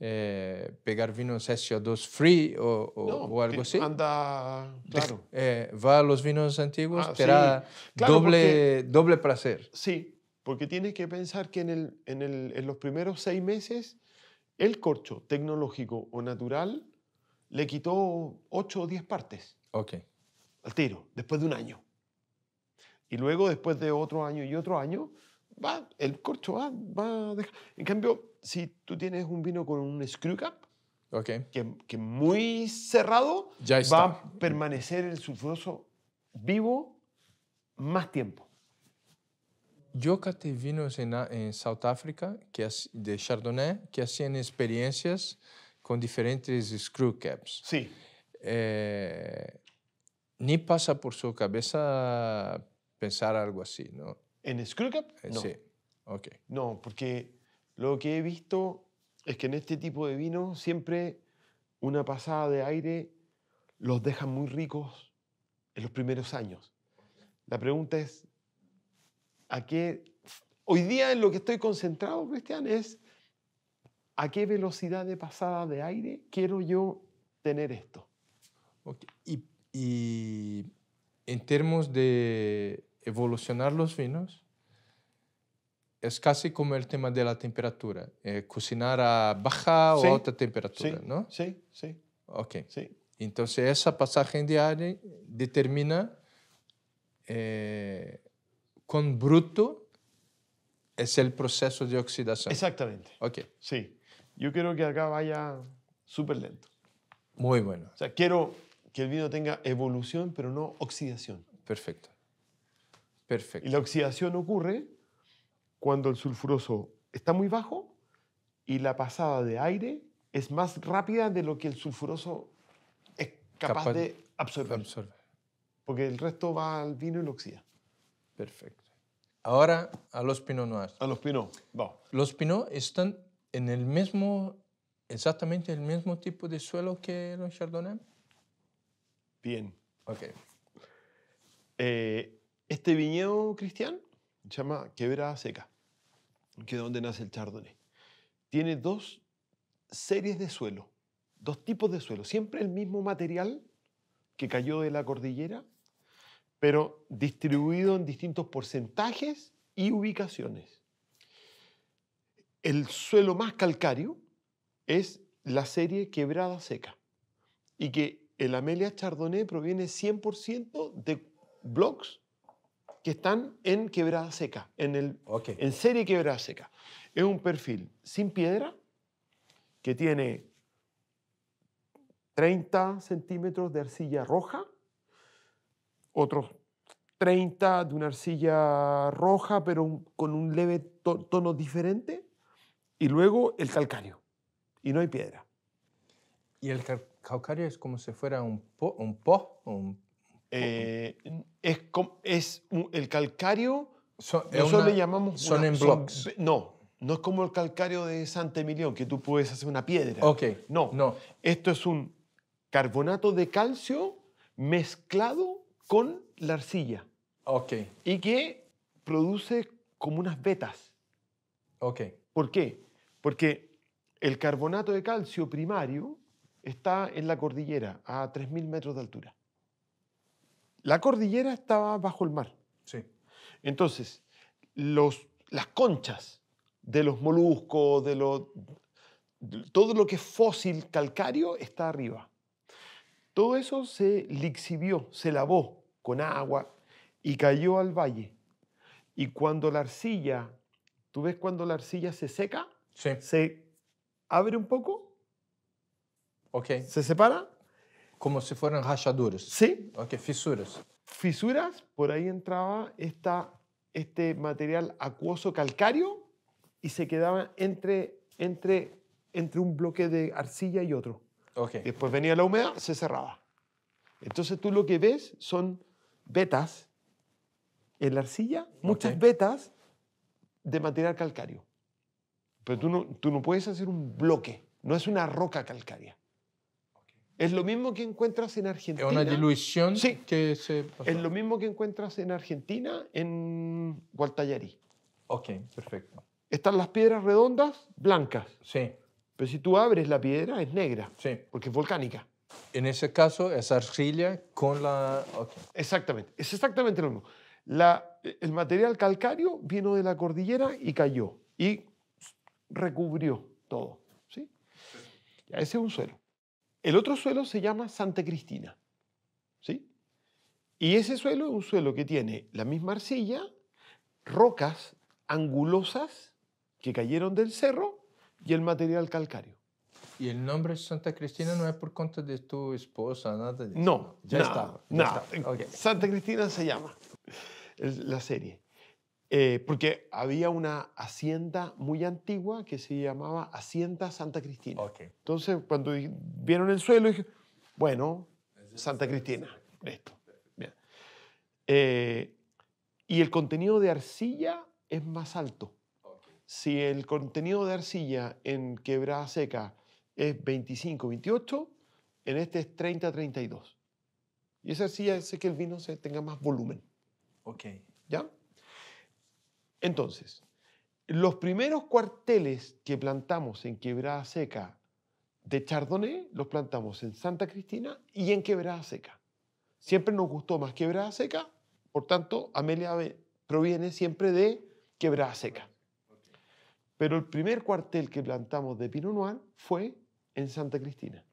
eh, pegar vinos SO2 free o, algo así. Anda, claro. Eh, va a los vinos antiguos, ah, doble, doble placer. Sí, porque tienes que pensar que en, el, en, los primeros seis meses el corcho tecnológico o natural le quitó ocho o diez partes. Ok. Al tiro, después de un año. Y luego, después de otro año y otro año, va, el corcho va, va a dejar. En cambio, si tú tienes un vino con un screw cap, que, que, muy cerrado, va a permanecer el sulfuroso vivo más tiempo. Yo cate vinos en, en South Africa que, de Chardonnay que hacían experiencias con diferentes screw caps. Sí. Eh, ni pasa por su cabeza pensar algo así, ¿no? ¿En Screwcap? Eh, no. Sí. Ok. No, porque lo que he visto es que en este tipo de vino siempre una pasada de aire los deja muy ricos en los primeros años. La pregunta es, ¿a qué... Hoy día en lo que estoy concentrado, Cristian, es a qué velocidad de pasada de aire quiero yo tener esto. Okay. y en términos de evolucionar los vinos es casi como el tema de la temperatura. Eh, cocinar a baja o alta temperatura, ¿no? Sí, sí. Ok. Sí. Entonces, esa pasaje en determina eh, con bruto es el proceso de oxidación. Exactamente. Ok. Sí. Yo quiero que acá vaya súper lento. Muy bueno. O sea, quiero que el vino tenga evolución, pero no oxidación. Perfecto. Perfecto. Y la oxidación ocurre cuando el sulfuroso está muy bajo y la pasada de aire es más rápida de lo que el sulfuroso es capaz, de absorber. Porque el resto va al vino y lo oxida. Perfecto. Ahora a los Pinot Noir. A los Pinot, va. Los Pinot están en el mismo, exactamente el mismo tipo de suelo que los Chardonnay. Bien. Ok. Eh, este viñedo, Cristian, se llama Quebrada Seca, que es donde nace el Chardonnay. Tiene dos series de suelo, dos tipos de suelo, siempre el mismo material que cayó de la cordillera, pero distribuido en distintos porcentajes y ubicaciones. El suelo más calcáreo es la serie Quebrada Seca y que el Amelia Chardonnay proviene 100% de blocks que están en quebrada seca, en, el, en serie quebrada seca. Es un perfil sin piedra que tiene 30 centímetros de arcilla roja, otros 30 de una arcilla roja, pero con un leve tono diferente, y luego el calcario, y no hay piedra. ¿Y el calcáreo es como si fuera un po? Un po un eh, es, es el calcario, eso le llamamos... Son en blocks. no, no es como el calcario de Santa Emilión, que tú puedes hacer una piedra. Ok. No, no. Esto es un carbonato de calcio mezclado con la arcilla. Ok. Y que produce como unas vetas. Ok. ¿Por qué? Porque el carbonato de calcio primario está en la cordillera, a 3.000 metros de altura. La cordillera estaba bajo el mar. Sí. Entonces, los, las conchas de los moluscos, de, todo lo que es fósil calcáreo está arriba. Todo eso se lixivió, se lavó con agua y cayó al valle. Y cuando la arcilla, tú ves cuando la arcilla se seca, sí. se abre un poco, ok se separa como si fueran rachaduras. Sí. Ok, fisuras. Fisuras, por ahí entraba esta, este material acuoso calcáreo y se quedaba entre, entre, entre un bloque de arcilla y otro. Okay. Después venía la humedad, se cerraba. Entonces tú lo que ves son vetas en la arcilla, muchas vetas de material calcáreo. Pero tú no, tú no puedes hacer un bloque, no es una roca calcárea. Es lo mismo que encuentras en Argentina. Es una dilución sí. que se Es lo mismo que encuentras en Argentina, en Gualtallarí. Ok, perfecto. Están las piedras redondas, blancas. Sí. Pero si tú abres la piedra, es negra. Sí. Porque es volcánica. En ese caso, es arcilla con la... Exactamente, es exactamente lo mismo. La, el material calcáreo vino de la cordillera y cayó y recubrió todo. ¿sí? Ya, ese es un suelo. El otro suelo se llama Santa Cristina. ¿Sí? Y ese suelo es un suelo que tiene la misma arcilla, rocas angulosas que cayeron del cerro y el material calcáreo. ¿Y el nombre Santa Cristina no es por cuenta de tu esposa, No, No, ya está. Santa Cristina se llama la serie. Eh, porque había una hacienda muy antigua que se llamaba Hacienda Santa Cristina. Entonces, cuando vieron el suelo, dije, bueno, Santa Cristina, esto. Eh, y el contenido de arcilla es más alto. Si el contenido de arcilla en quebrada seca es 25, 28, en este es 30, 32. Y esa arcilla hace que el vino se tenga más volumen. Ok. ¿Ya? Entonces, los primeros cuarteles que plantamos en Quebrada Seca de Chardonnay los plantamos en Santa Cristina y en Quebrada Seca. Siempre nos gustó más Quebrada Seca, por tanto, Amelia proviene siempre de Quebrada Seca. Pero el primer cuartel que plantamos de Pinot Noir fue en Santa Cristina.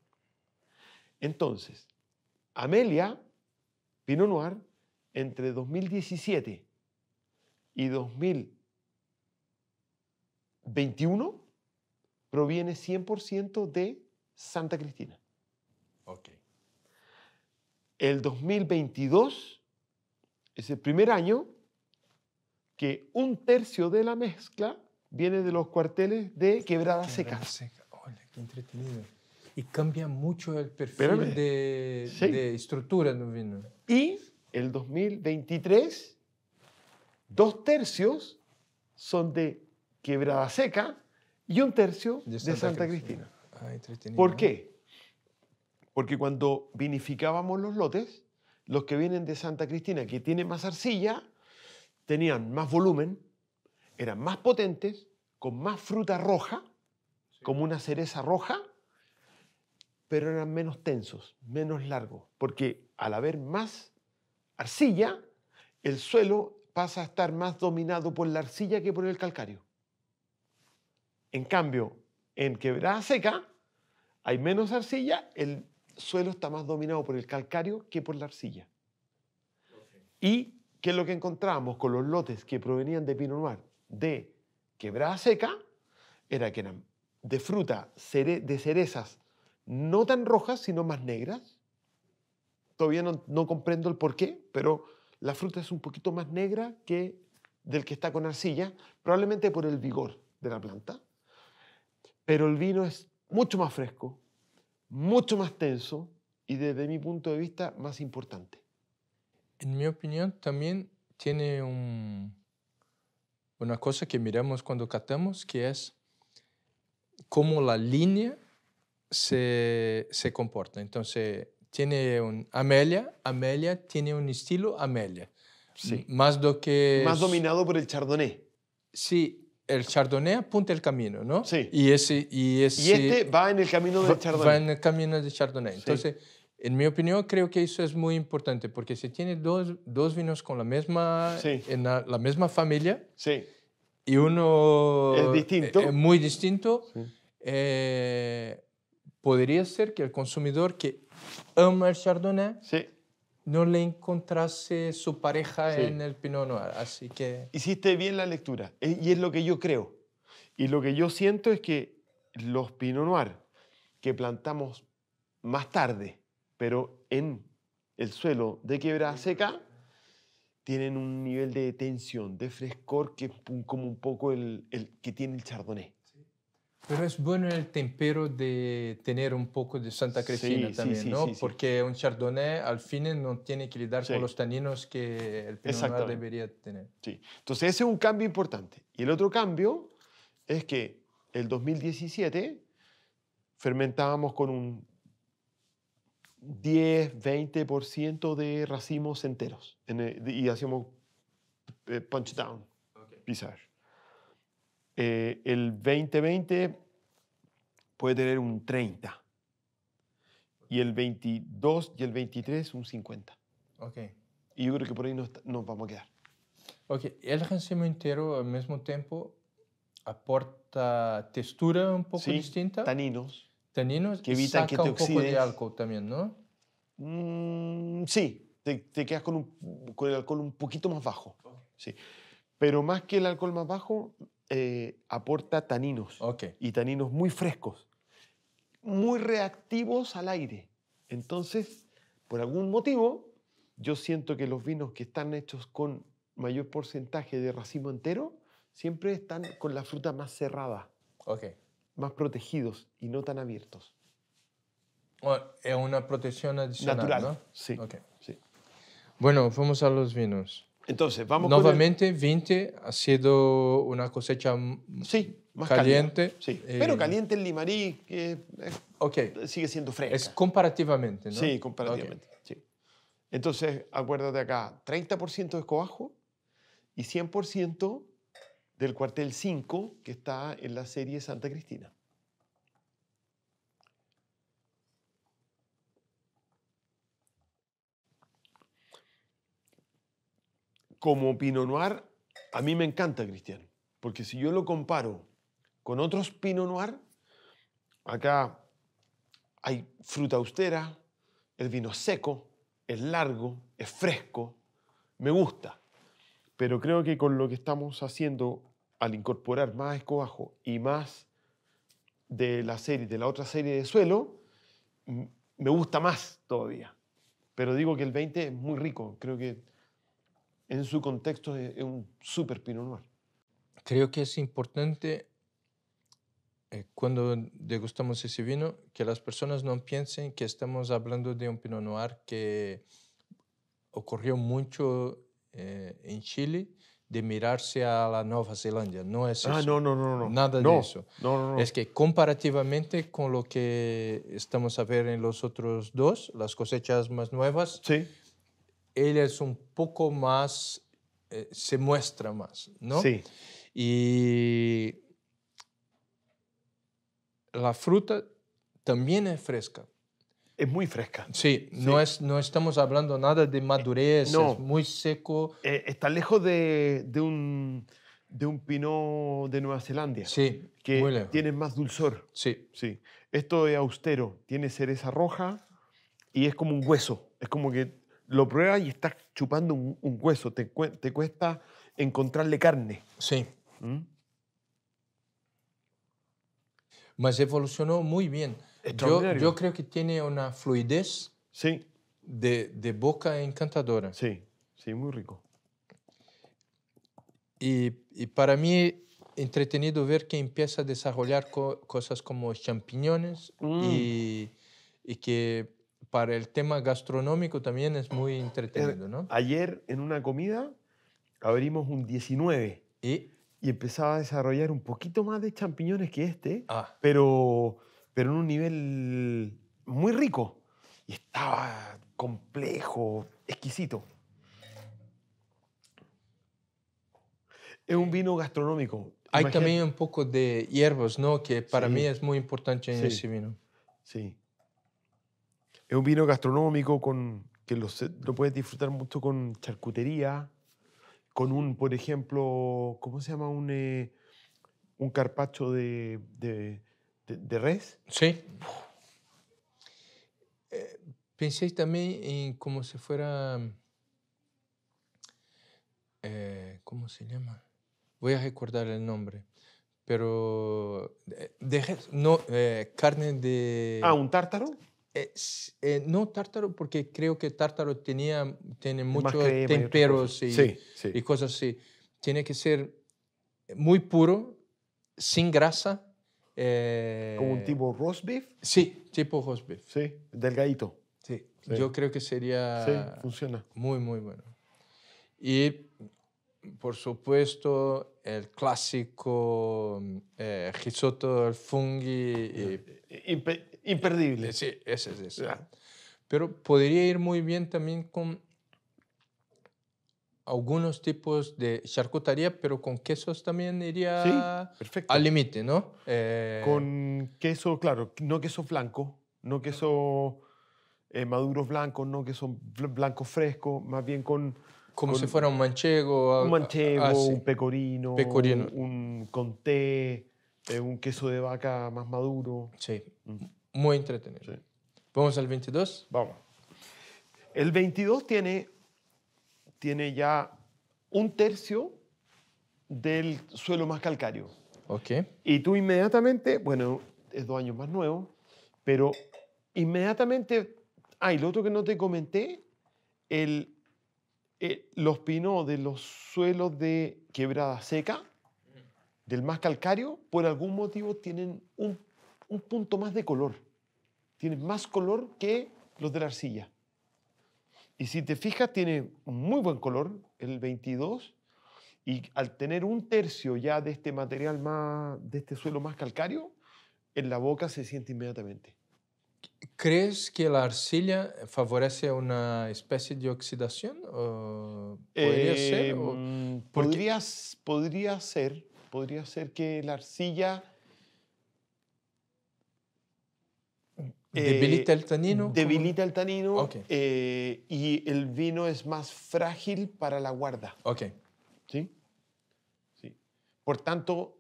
Entonces, Amelia, Pinot Noir, entre 2017 y 2021 proviene 100% de Santa Cristina. Ok. El 2022 es el primer año que un tercio de la mezcla viene de los cuarteles de Quebrada, Seca. Hola, qué entretenido. Y cambia mucho el perfil de, de, estructura Y el 2023 Dos tercios son de Quebrada Seca y un tercio de Santa, Cristina. ¿Por qué? Porque cuando vinificábamos los lotes, los que vienen de Santa Cristina, que tienen más arcilla, tenían más volumen, eran más potentes, con más fruta roja, como una cereza roja, pero eran menos tensos, menos largos, porque al haber más arcilla, el suelo pasa a estar más dominado por la arcilla que por el calcario. En cambio, en quebrada seca hay menos arcilla, el suelo está más dominado por el calcario que por la arcilla. Y ¿qué es lo que encontrábamos con los lotes que provenían de Pino Noir de quebrada seca era que eran de fruta, de cerezas no tan rojas, sino más negras. Todavía no, no comprendo el por qué, pero la fruta es un poquito más negra que del que está con arcilla, probablemente por el vigor de la planta. Pero el vino es mucho más fresco, mucho más tenso y desde mi punto de vista más importante. En mi opinión también tiene una cosa que miramos cuando catamos, que es cómo la línea se, se comporta. Entonces, tiene un Amelia, Amelia tiene un estilo Amelia. Sí. Más do que más dominado por el Chardonnay. Sí, el Chardonnay apunta el camino, ¿no? Sí. Y ese y este va en el camino del Chardonnay. Va en el camino del Chardonnay. Entonces, en mi opinión, creo que eso es muy importante porque si tiene dos, dos vinos con la misma en la, misma familia. Sí. Y uno es distinto. muy distinto. Eh, podría ser que el consumidor que ama el chardonnay. No le encontrase su pareja en el Pinot Noir, así que... Hiciste bien la lectura, eh, y es lo que yo creo. Y lo que yo siento es que los Pinot Noir que plantamos más tarde, pero en el suelo de quebrada seca, tienen un nivel de tensión, de frescor, que como un poco el que tiene el chardonnay. Pero es bueno el tempero de tener un poco de Santa Cristina también, ¿no? Porque un chardonnay al fin eh, no tiene que lidar con los taninos que el Pinot Noir debería tener. Sí. Entonces ese es un cambio importante. Y el otro cambio es que el 2017 fermentábamos con un 10, 20% de racimos enteros y hacíamos eh, punch down, pisar eh, el 2020 puede tener un 30. Y el 22 y el 23 un 50. Ok. Y yo creo que por ahí nos, vamos a quedar. Ok, el racimo entero al mismo tiempo aporta textura un poco distinta. Taninos. Taninos que evitan que te un poco alcohol también, ¿no? Mm, sí, te, te quedas con, el alcohol un poquito más bajo. Sí. Pero más que el alcohol más bajo, eh, aporta taninos. Y taninos muy frescos, muy reactivos al aire. Entonces, por algún motivo, yo siento que los vinos que están hechos con mayor porcentaje de racimo entero siempre están con la fruta más cerrada. Más protegidos y no tan abiertos. es eh, una protección adicional, Natural, ¿no? sí, sí. Bueno, vamos a los vinos. Entonces, vamos Nuevamente, 20 ha sido una cosecha sí, más caliente. Sí. Eh, pero caliente el Limarí, que eh, sigue siendo fresco. Es comparativamente, ¿no? Sí, comparativamente. Sí. Entonces, acuérdate acá, 30% de Escobajo y 100% del cuartel 5 que está en la serie Santa Cristina. como Pinot Noir, a mí me encanta, Cristian, porque si yo lo comparo con otros Pinot Noir, acá hay fruta austera, el vino seco, es largo, es fresco, me gusta. Pero creo que con lo que estamos haciendo al incorporar más escobajo y más de la serie, de la otra serie de suelo, me gusta más todavía. Pero digo que el 20 es muy rico, creo que en su contexto es, un super Pinot Noir. Creo que es importante eh, cuando degustamos ese vino que las personas no piensen que estamos hablando de un Pinot Noir que ocurrió mucho eh, en Chile de mirarse a la Nueva Zelanda. No es ah, eso. No, no, no, no. Nada de eso. No, es que comparativamente con lo que estamos a ver en los otros dos, las cosechas más nuevas, sí él es un poco más, eh, se muestra más, ¿no? Sí. Y la fruta también es fresca. Es muy fresca. Sí, No, es, no estamos hablando nada de madurez, es muy seco. Eh, está lejos de, un, de un pinot de Nueva Zelanda. Sí, que muy lejos. tiene más dulzor. Sí. sí. Esto es austero, tiene cereza roja y es como un hueso. Es como que lo pruebas y estás chupando un, hueso, te, cuesta encontrarle carne. Sí. más ¿Mm? Mas evolucionó muy bien. Yo, yo, creo que tiene una fluidez sí. de, boca encantadora. Sí, sí, muy rico. Y, para mí entretenido ver que empieza a desarrollar cosas como champiñones mm. y, que para el tema gastronómico también es muy entretenido, ¿no? Ayer en una comida abrimos un 19. ¿Y? empezaba a desarrollar un poquito más de champiñones que este, ah. pero, pero en un nivel muy rico. Y estaba complejo, exquisito. Es un vino gastronómico. Hay también un poco de hierbas, ¿no? Que para mí es muy importante en ese vino. Sí. Es un vino gastronómico con, que lo, puedes disfrutar mucho con charcutería, con un, por ejemplo, ¿cómo se llama? Un, eh, un carpacho de, res. Sí. Penséis eh, pensé también en como si fuera... Eh, ¿Cómo se llama? Voy a recordar el nombre pero no carne de ah un tártaro eh, eh, no tártaro, porque creo que tártaro tenía, tiene muchos temperos y, cosas así. Tiene que ser muy puro, sin grasa. Eh, ¿Como un tipo roast beef? Sí, tipo roast beef. Sí, delgadito. Sí, yo creo que sería funciona. muy, muy bueno. Y, por supuesto, el clásico eh, risotto al fungi. Imperdible. Sí, ese es ese. Pero podría ir muy bien también con algunos tipos de charcutería, pero con quesos también iría al límite, ¿no? Eh, con queso, claro, no queso blanco, no queso eh, maduro blanco, no queso blanco fresco, más bien con... Como si fuera un manchego. Un ah, manchego, ah, un pecorino, pecorino. Un, con té, eh, un queso de vaca más maduro. Sí. Mm. Muy entretenido. Sí. ¿Vamos al 22? Vamos. El 22 tiene, tiene ya un tercio del suelo más calcáreo. Ok. Y tú inmediatamente, bueno, es dos años más nuevo, pero inmediatamente, ah, lo otro que no te comenté, el, eh, los pinos de los suelos de quebrada seca, del más calcáreo, por algún motivo tienen un, un punto más de color tiene más color que los de la arcilla. Y si te fijas, tiene muy buen color, el 22, y al tener un tercio ya de este material más, de este suelo más calcáreo, en la boca se siente inmediatamente. ¿Crees que la arcilla favorece una especie de oxidación? ¿O ¿Podría ser? Em, podría, podría ser, podría ser que la arcilla Eh, ¿Debilita el tanino? Debilita el tanino y el vino es más frágil para la guarda. Ok. ¿Sí? ¿Sí? Por tanto,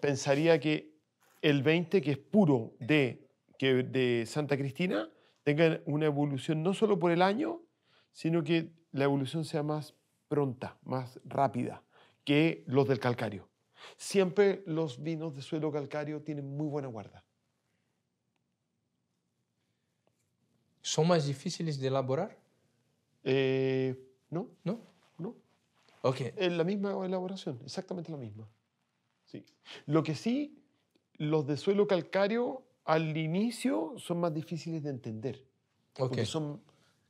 pensaría que el 20, que es puro de, que de Santa Cristina, tenga una evolución no solo por el año, sino que la evolución sea más pronta, más rápida que los del calcario. Siempre los vinos de suelo calcario tienen muy buena guarda. ¿Son más difíciles de elaborar? Eh, no. ¿No? No. Ok. la misma elaboración, exactamente la misma. Sí. Lo que sí, los de suelo calcáreo al inicio son más difíciles de entender. Porque son,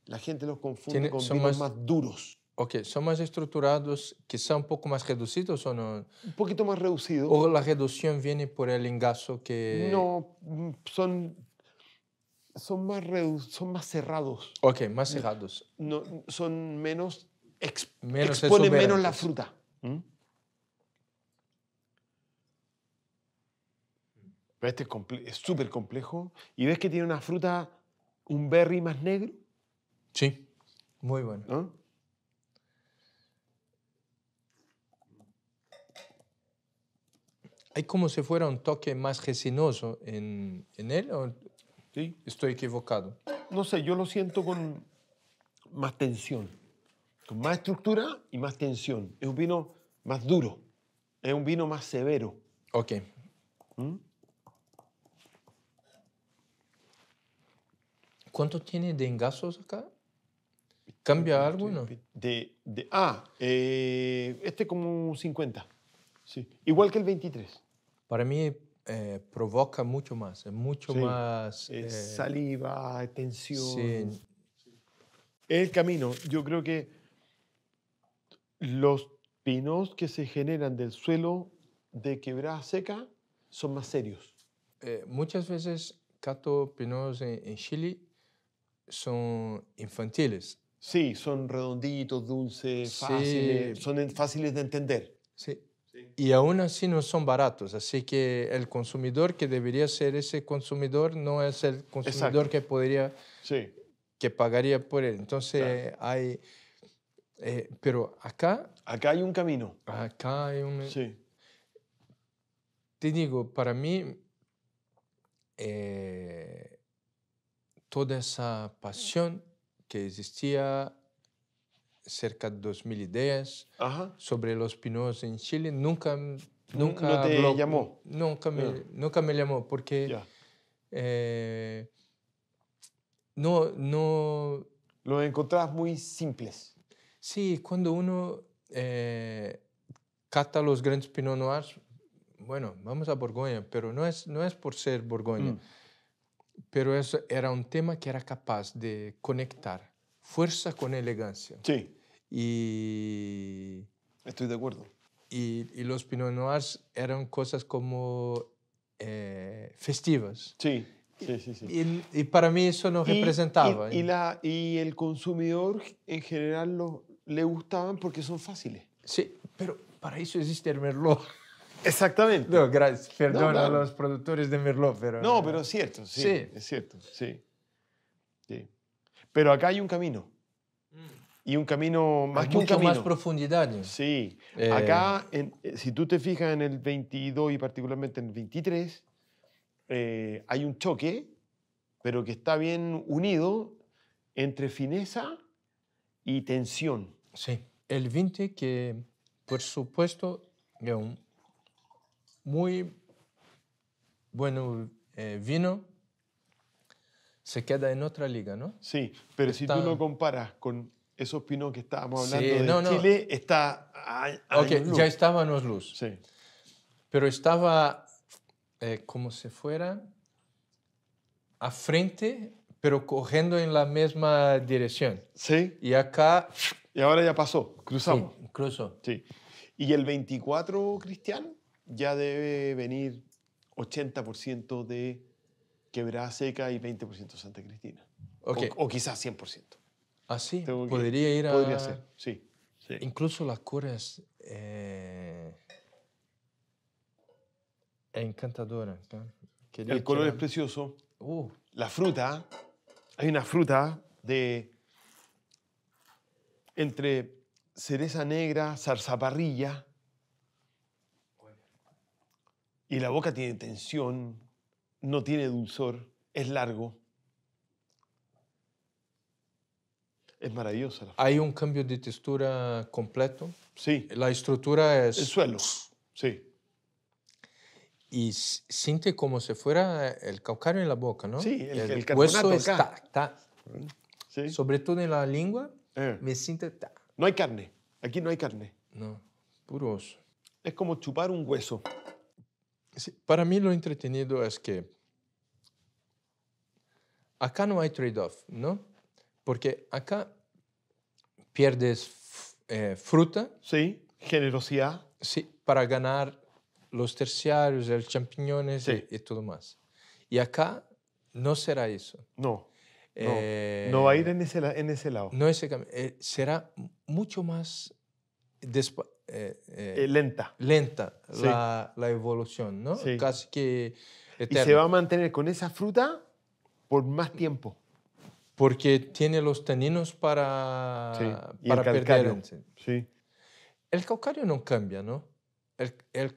la gente los confunde con son más, duros. Ok, son más estructurados, que son un poco más reducidos o no. Un poquito más reducidos. O la reducción viene por el engaso que... No, mm, son son más, son más cerrados. Ok, más cerrados. No, son menos, menos exponen menos la fruta. ¿Mm? este es súper complejo. ¿Y ves que tiene una fruta, un berry más negro? Sí, muy bueno. ¿No? Hay como si fuera un toque más resinoso en, en él. ¿o? ¿Sí? Estoy equivocado. No sé, yo lo siento con más tensión, con más estructura y más tensión. Es un vino más duro, es un vino más severo. Ok. ¿Mm? ¿Cuánto tiene de engasos acá? Este ¿Cambia algo no? De, de, ah, eh, este como 50. Sí. Igual que el 23. Para mí eh, provoca mucho más, mucho más... Eh, saliva, tensión. el camino. Yo creo que los pinos que se generan del suelo de quebrada seca son más serios. Eh, muchas veces cato pinos en, Chile son infantiles. Sí, son redonditos, dulces, fáciles, son fáciles de entender. Sí, y aún así no son baratos. Así que el consumidor que debería ser ese consumidor no es el consumidor que podría, que pagaría por él. Entonces hay, eh, pero acá... Acá hay un camino. Acá hay un... Sí. Te digo, para mí, eh, toda esa pasión que existía cerca de 2.000 ideas sobre los pinos en Chile. Nunca, nunca llamó. Nunca me, ah. nunca me llamó porque eh, no, no... lo encontrabas muy simples. Sí, cuando uno eh, cata los grandes pinos noirs, bueno, vamos a Borgoña, pero no es, no es por ser Borgoña, mm. pero eso era un tema que era capaz de conectar fuerza con elegancia. Sí. Y... Estoy de acuerdo. Y, los Pinot Noirs eran cosas como eh, festivas. Sí. Sí, sí, sí. Y, para mí eso nos representaba. Y, ¿eh? la, y el consumidor en general lo, le gustaban porque son fáciles. Sí, pero para eso existe el Merlot. Exactamente. No, gracias. Perdón a los productores de Merlot, pero... No, pero es cierto, sí. Es cierto, sí. Pero acá hay un camino. Mm. Y un camino más un camino. más profundidad. Sí. Eh. Acá, eh, si tú te fijas en el 22 y particularmente en el 23, eh, hay un choque, pero que está bien unido entre fineza y tensión. Sí. El 20 que, por supuesto, es un muy bueno vino se queda en otra liga, ¿no? Sí, pero si tú lo comparas con esos pinos que estábamos hablando de Chile, está ya estaba en luz. Sí. Pero estaba eh, como si fuera a frente, pero cogiendo en la misma dirección. Sí. Y acá... Y ahora ya pasó, cruzamos. Sí, cruzó. Sí. Y el 24 cristiano ya debe venir 80% de quebrada seca y 20% Santa Cristina. O, quizás 100%. Así, ah, sí? podría ir a... Podría ser, sí. Incluso las curas... Eh, encantadora. El color es precioso. Uh. La fruta, hay una fruta de entre cereza negra, zarzaparrilla, y la boca tiene tensión, no tiene dulzor, es largo. Es maravillosa. Hay un cambio de textura completo. Sí. La estructura es... El suelo, sí. Y siente como si fuera el calcáreo en la boca, ¿no? Sí, el, hueso está, está. Sí. Sobre todo en la lengua, eh. me siente... No hay carne. Aquí no hay carne. No, puro Es como chupar un hueso para mí lo entretenido es que acá no hay trade-off, ¿no? Porque acá pierdes eh, fruta. Sí, generosidad. Sí, para ganar los terciarios, los champiñones y, todo más. Y acá no será eso. No. no, eh, va a ir en ese, en ese lado. No ese eh, será mucho más eh, eh, lenta. Lenta la, la, evolución, ¿no? Casi que... Y se va a mantener con esa fruta por más tiempo. Porque tiene los teninos para, para el perder. Sí. El calcario no cambia, ¿no? El, el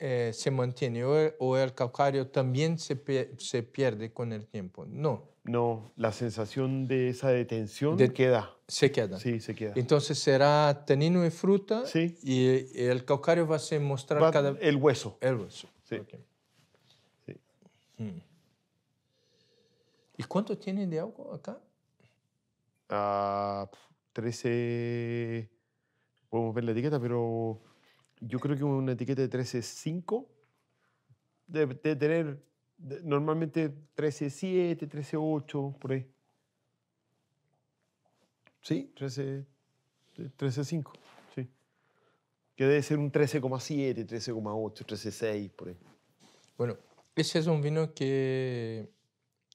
eh, se mantiene o el, o también se, se, pierde con el tiempo. No. No, la sensación de esa detención de, queda. Se queda. Sí, se queda. Entonces será tenino y fruta y, el calcáreo va a ser mostrar cada... El hueso. El hueso. Sí. sí. Hmm. ¿Y cuánto tiene de agua acá? 13... Ah, podemos ver la etiqueta, pero yo creo que una etiqueta de 13.5 debe, tener normalmente 13.7, 13.8, por ahí. ¿Sí? 13.5, eh, sí. Que debe ser un 13,7, 13,8, 13,6, por ahí. Bueno, ese es un vino que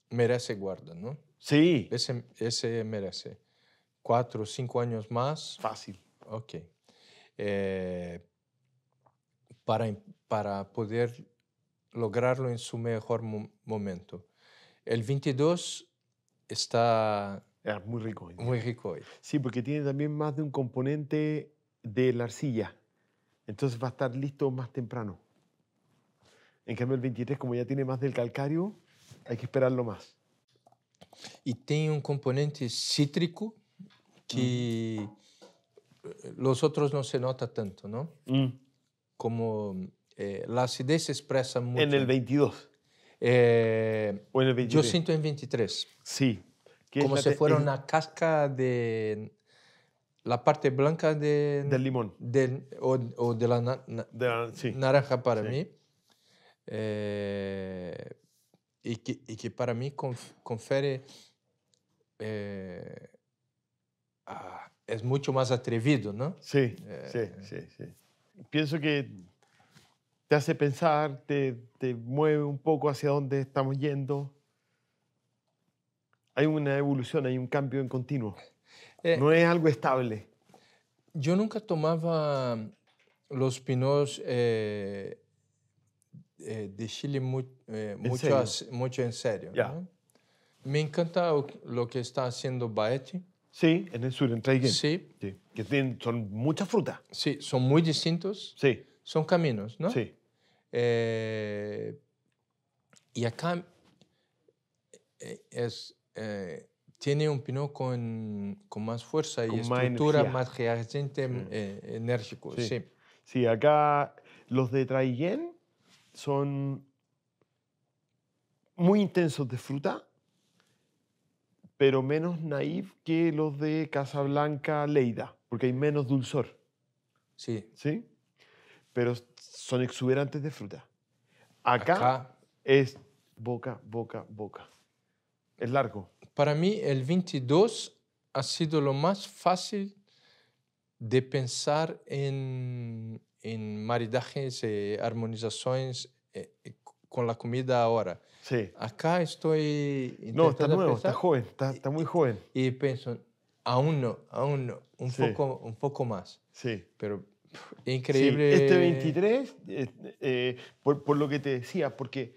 merece guarda, ¿no? Sí. Ese, ese merece. Cuatro o cinco años más. Fácil. Ok. Eh, para, para poder lograrlo en su mejor momento. El 22 está... muy rico. Muy rico hoy. Sí, porque tiene también más de un componente de la arcilla. Entonces va a estar listo más temprano. En cambio, el 23, como ya tiene más del calcario, hay que esperarlo más. Y tiene un componente cítrico que eh, los otros no se nota tanto, ¿no? Mm como eh, la acidez se expresa mucho. En el 22. Eh, o en el 23. Yo siento en 23. Sí. Como si fuera una casca de la parte blanca de, del limón. o, de la, naranja para mí. Eh, y, que, para mí confiere... es mucho más atrevido, ¿no? sí, sí, sí. Pienso que te hace pensar, te, te mueve un poco hacia dónde estamos yendo. Hay una evolución, hay un cambio en continuo. Eh, no es algo estable. Yo nunca tomaba los pinos eh, eh, de Chile mucho, en serio. Mucho en serio Me encanta lo que está haciendo Baetti Sí, en el sur, en Traigen. Sí. Que son mucha frutas. Sí, son muy distintos. Sí. Son caminos, ¿no? Sí. Eh, y acá eh, es, eh, tiene un pino con, más fuerza y estructura más reagente, em, enérgico. Sí. sí. acá los de Trayen son muy intensos de fruta pero menos naif que los de Casablanca Leida, porque hay menos dulzor. Sí. ¿Sí? Pero son exuberantes de fruta. Acá, es boca, boca, boca. Es largo. Para mí el 22 ha sido lo más fácil de pensar en, en maridajes, eh, armonizaciones eh, eh, con la comida ahora. Acá estoy... No, está nuevo, está joven, está, muy joven. Y pienso, aún no, aún no, un, poco, un poco más. Sí. Pero increíble. Este 23, eh, eh, por, lo que te decía, porque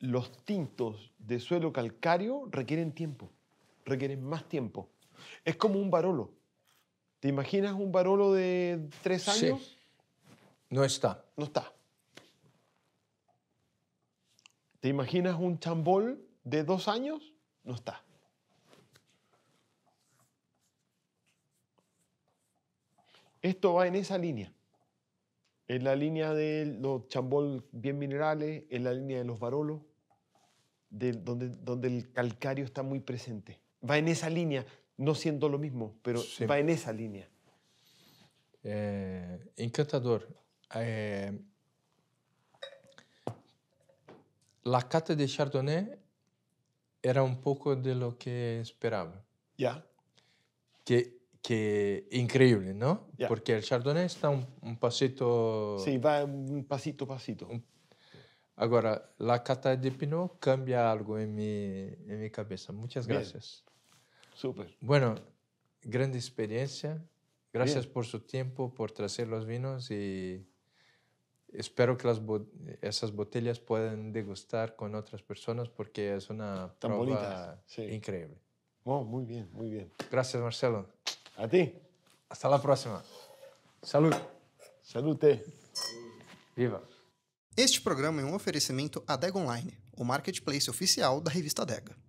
los tintos de suelo calcáreo requieren tiempo, requieren más tiempo. Es como un barolo. ¿Te imaginas un barolo de tres años? No está. No está. ¿Te imaginas un chambol de dos años? No está. Esto va en esa línea. En la línea de los chambol bien minerales, en la línea de los varolos, donde, donde el calcario está muy presente. Va en esa línea, no siendo lo mismo, pero va en esa línea. encantador. Eh, la cata de Chardonnay era un poco de lo que esperaba. Ya. Que, que increíble, ¿no? Porque el Chardonnay está un, pasito... Sí, va un pasito, pasito. Ahora, la cata de Pinot cambia algo en mi, cabeza. Muchas gracias. Súper. Bueno, gran experiencia. Gracias por su tiempo, por traer los vinos y espero que las bot esas botellas puedan degustar con otras personas porque es una Tan prueba bonitas, sí. increíble. Oh, muy bien, muy bien. Gracias, Marcelo. A ti. Hasta la próxima. Salud. Salute. Viva. Este programa é um oferecimento ADEGA Online, o marketplace oficial da revista ADEGA.